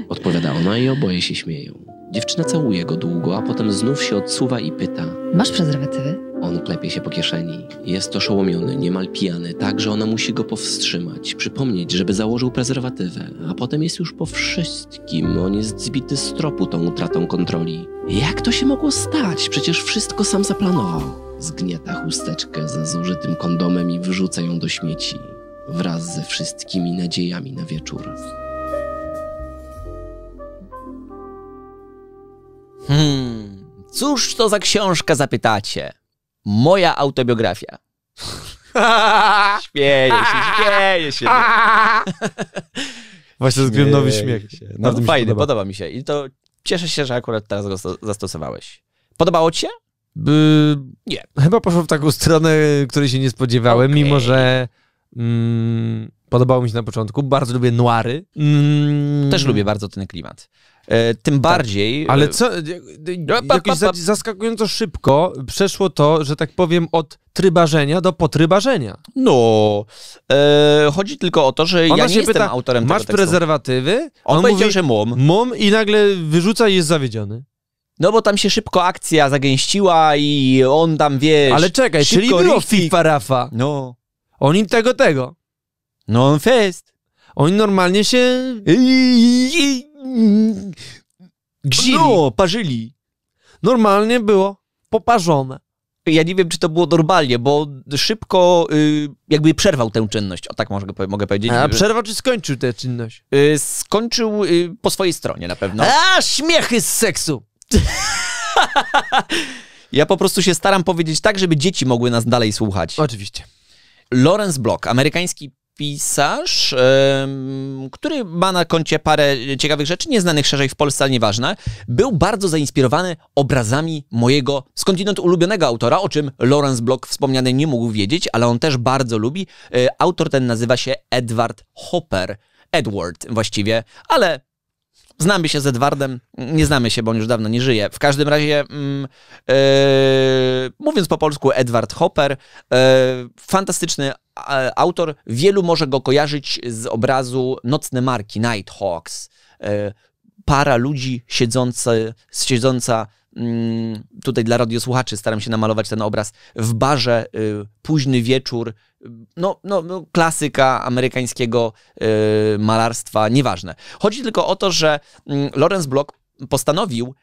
Odpowiada ona i oboje się śmieją. Dziewczyna całuje go długo, a potem znów się odsuwa i pyta: Masz prezerwatywy? On klepie się po kieszeni. Jest oszołomiony, niemal pijany, tak, że ona musi go powstrzymać, przypomnieć, żeby założył prezerwatywę, a potem jest już po wszystkim. On jest zbity z tropu tą utratą kontroli. Jak to się mogło stać? Przecież wszystko sam zaplanował. Zgniata chusteczkę ze zużytym kondomem i wyrzuca ją do śmieci wraz ze wszystkimi nadziejami na wieczór. Hmm, cóż to za książka, zapytacie? Moja autobiografia. śmieję się, śmieję się. Właśnie zbiłem nowy śmiech. Się. No, no, fajny, podoba. podoba. mi się. I to cieszę się, że akurat teraz go zastosowałeś. Podobało ci się? By... Nie. Chyba poszło w taką stronę, której się nie spodziewałem, okay. mimo że mm, podobało mi się na początku. Bardzo lubię noary. Mm. Też lubię bardzo ten klimat. E, tym tak. bardziej. E, Ale co? E, no, jakoś zaskakująco szybko przeszło to, że tak powiem, od trybarzenia do potrybarzenia. No, e, chodzi tylko o to, że Ona ja nie jestem pyta, autorem masz tego prezerwatywy? On, On powiedział, mówi, że mom. Mom i nagle wyrzuca i jest zawiedziony. No bo tam się szybko akcja zagęściła i on tam, wieś. Ale czekaj, czyli było FIFA Rafa. No. On tego, tego. No on fest. Oni normalnie się... I, i, Gzili. Było, no, parzyli. Normalnie było poparzone. Ja nie wiem, czy to było normalnie, bo szybko y, jakby przerwał tę czynność. O tak mogę powiedzieć. A przerwał czy skończył tę czynność? Y, skończył y, po swojej stronie na pewno. A, śmiechy z seksu! ja po prostu się staram powiedzieć tak, żeby dzieci mogły nas dalej słuchać. Oczywiście. Lawrence Block, amerykański pisarz, który ma na koncie parę ciekawych rzeczy, nieznanych szerzej w Polsce, ale nieważne, był bardzo zainspirowany obrazami mojego skądinąd ulubionego autora, o czym Lawrence Block wspomniany nie mógł wiedzieć, ale on też bardzo lubi. E, autor ten nazywa się Edward Hopper. Edward właściwie, ale Znamy się z Edwardem, nie znamy się, bo on już dawno nie żyje. W każdym razie, mm, yy, mówiąc po polsku, Edward Hopper, yy, fantastyczny e, autor, wielu może go kojarzyć z obrazu Nocne Marki, Nighthawks. Yy, para ludzi siedzący, siedząca Mm, tutaj dla radiosłuchaczy staram się namalować ten obraz, w barze y, późny wieczór, y, no, no, no klasyka amerykańskiego y, malarstwa, nieważne. Chodzi tylko o to, że mm, Lawrence Block postanowił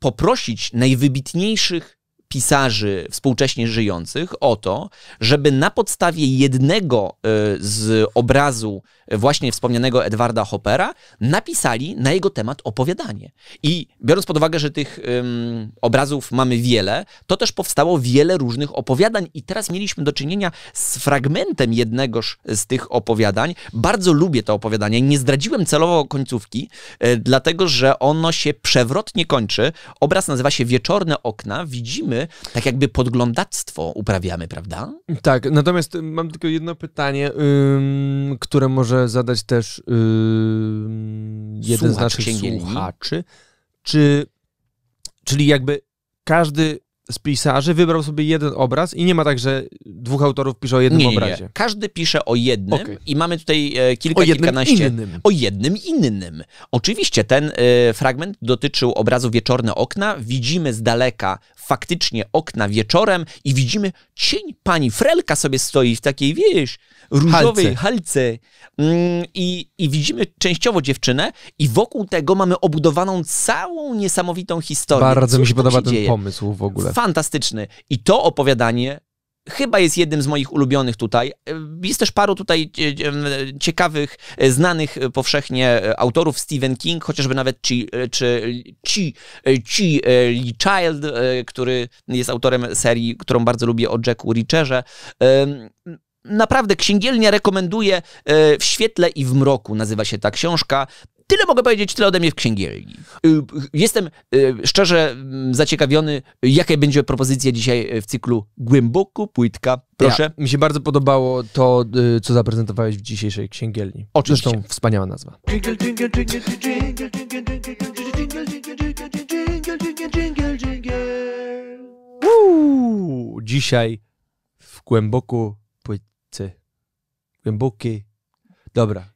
poprosić najwybitniejszych pisarzy współcześnie żyjących o to, żeby na podstawie jednego e, z obrazu e, właśnie wspomnianego Edwarda Hoppera napisali na jego temat opowiadanie. I biorąc pod uwagę, że tych um, obrazów mamy wiele, to też powstało wiele różnych opowiadań i teraz mieliśmy do czynienia z fragmentem jednego z tych opowiadań. Bardzo lubię to opowiadanie. Nie zdradziłem celowo końcówki, e, dlatego że ono się przewrotnie kończy. Obraz nazywa się Wieczorne okna. Widzimy tak jakby podglądactwo uprawiamy, prawda? Tak, natomiast mam tylko jedno pytanie, które może zadać też ym, jeden Słuchacz z naszych księgieli. słuchaczy. Czy, czyli jakby każdy z pisarzy wybrał sobie jeden obraz i nie ma tak, że dwóch autorów pisze o jednym nie, obrazie. Nie. Każdy pisze o jednym okay. i mamy tutaj e, kilka, o jednym kilkanaście... Innym. O jednym innym. Oczywiście ten e, fragment dotyczył obrazu Wieczorne Okna. Widzimy z daleka faktycznie okna wieczorem i widzimy cień pani. Frelka sobie stoi w takiej, wiesz, różowej halce. halce. Mm, I, I widzimy częściowo dziewczynę i wokół tego mamy obudowaną całą niesamowitą historię. Bardzo Cóż mi się podoba się ten dzieje? pomysł w ogóle. Fantastyczny. I to opowiadanie chyba jest jednym z moich ulubionych tutaj. E, jest też paru tutaj e, e, ciekawych, znanych powszechnie autorów, Stephen King, chociażby nawet Chi, czy Chi, Chi Lee Child, który jest autorem serii, którą bardzo lubię o Jacku Richerze naprawdę księgielnia rekomenduje w świetle i w mroku, nazywa się ta książka tyle mogę powiedzieć, tyle ode mnie w księgierni. Y, jestem y, szczerze mm, zaciekawiony, jakie będzie propozycja dzisiaj y, w cyklu Głęboko Płytka. Proszę. Ja, mi się bardzo podobało to, co zaprezentowałeś w dzisiejszej księgielni. Oczywiście. Zresztą wspaniała nazwa. dzisiaj w głęboko płytce. Głęboki. Dobra.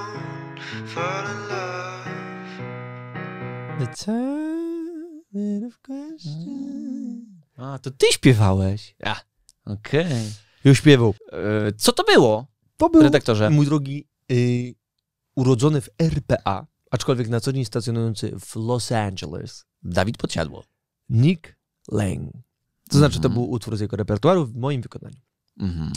The time of question. A, to ty śpiewałeś. A, okej. Okay. Już śpiewał. E, co to było? To był, redaktorze. mój drogi, y, urodzony w RPA, aczkolwiek na co dzień stacjonujący w Los Angeles. Dawid Podsiadło. Nick Lang. To znaczy, to mhm. był utwór z jego repertuaru w moim wykonaniu. Mhm.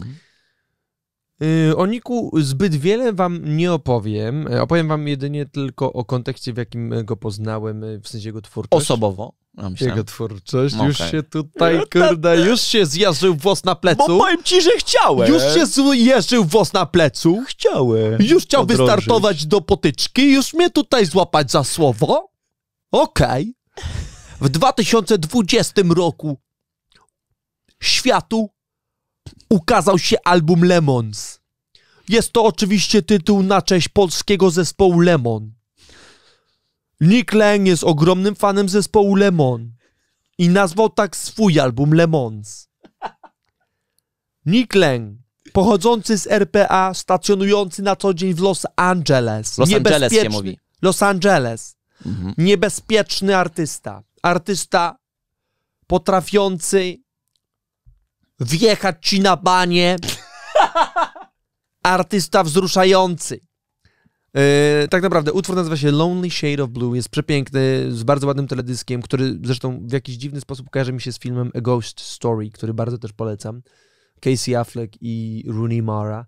Y, o Niku zbyt wiele wam nie opowiem. E, opowiem wam jedynie tylko o kontekście, w jakim e, go poznałem, e, w sensie jego twórczości. Osobowo? jego twórczość. Okay. No już się tutaj, kurde, już się zjeżył włos na plecu. Bo powiem ci, że chciałem. Już się zjeżył włos na plecu. Chciałem. Już chciał podrążyć. wystartować do potyczki, już mnie tutaj złapać za słowo. Okej. Okay. W 2020 roku światu ukazał się album Lemons. Jest to oczywiście tytuł na cześć polskiego zespołu Lemon. Nick Lang jest ogromnym fanem zespołu Lemon i nazwał tak swój album Lemons. Nick Lang, pochodzący z RPA, stacjonujący na co dzień w Los Angeles. Los Angeles się mówi. Los Angeles. Mhm. Niebezpieczny artysta. Artysta potrafiący wjechać ci na banie. Artysta wzruszający. Yy, tak naprawdę utwór nazywa się Lonely Shade of Blue, jest przepiękny, z bardzo ładnym teledyskiem, który zresztą w jakiś dziwny sposób kojarzy mi się z filmem A Ghost Story, który bardzo też polecam. Casey Affleck i Rooney Mara.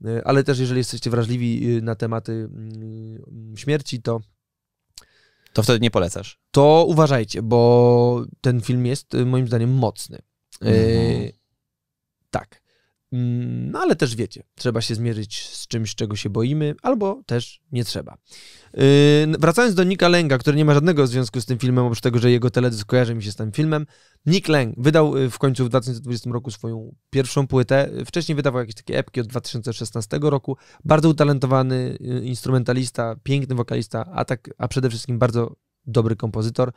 Yy, ale też jeżeli jesteście wrażliwi e, na tematy yy, śmierci, to to wtedy nie polecasz. To uważajcie, bo ten film jest moim zdaniem mocny. Mm -hmm. Tak. Mm, no ale też wiecie, trzeba się zmierzyć z czymś, czego się boimy, albo też nie trzeba. Yy, wracając do Nika Lenga, który nie ma żadnego związku z tym filmem, oprócz tego, że jego teledysk kojarzy mi się z tym filmem. Nick Leng wydał y, w końcu w 2020 roku swoją pierwszą płytę. Wcześniej wydawał jakieś takie epki od 2016 roku. Bardzo utalentowany y, instrumentalista, piękny wokalista, a, tak, a przede wszystkim bardzo dobry kompozytor.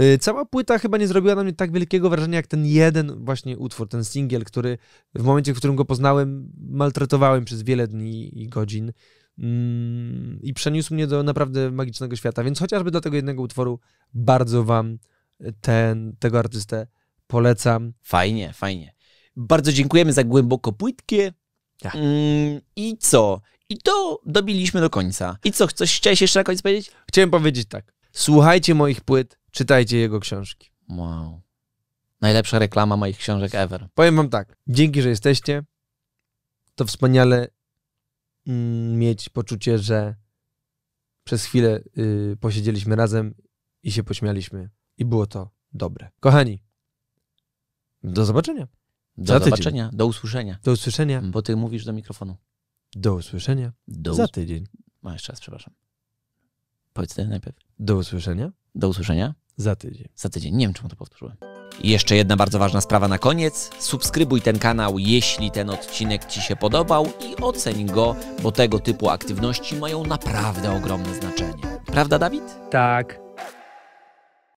Y, cała płyta chyba nie zrobiła na mnie tak wielkiego wrażenia jak ten jeden właśnie utwór, ten singiel, który w momencie, w którym go poznałem, maltretowałem przez wiele dni i godzin mm, i przeniósł mnie do naprawdę magicznego świata. Więc chociażby dla tego jednego utworu bardzo wam ten, tego artystę polecam. Fajnie, fajnie. Bardzo dziękujemy za głęboko płytkie. Tak. Mm, I co? I to dobiliśmy do końca. I co, coś chciałeś jeszcze na koniec powiedzieć? Chciałem powiedzieć tak. Słuchajcie moich płyt, czytajcie jego książki. Wow. Najlepsza reklama moich książek ever. Powiem wam tak. Dzięki, że jesteście. To wspaniale mm, mieć poczucie, że przez chwilę y, posiedzieliśmy razem i się pośmialiśmy. I było to dobre. Kochani, do zobaczenia. Do za zobaczenia, tydzień. do usłyszenia. Do usłyszenia. Bo ty mówisz do mikrofonu. Do usłyszenia. Do us... za tydzień. A, jeszcze raz, przepraszam. Powiedz ty najpierw. Do usłyszenia. Do usłyszenia. Za tydzień. Za tydzień. Nie wiem, czemu to powtórzyłem. Jeszcze jedna bardzo ważna sprawa na koniec. Subskrybuj ten kanał, jeśli ten odcinek Ci się podobał i oceń go, bo tego typu aktywności mają naprawdę ogromne znaczenie. Prawda, Dawid? Tak.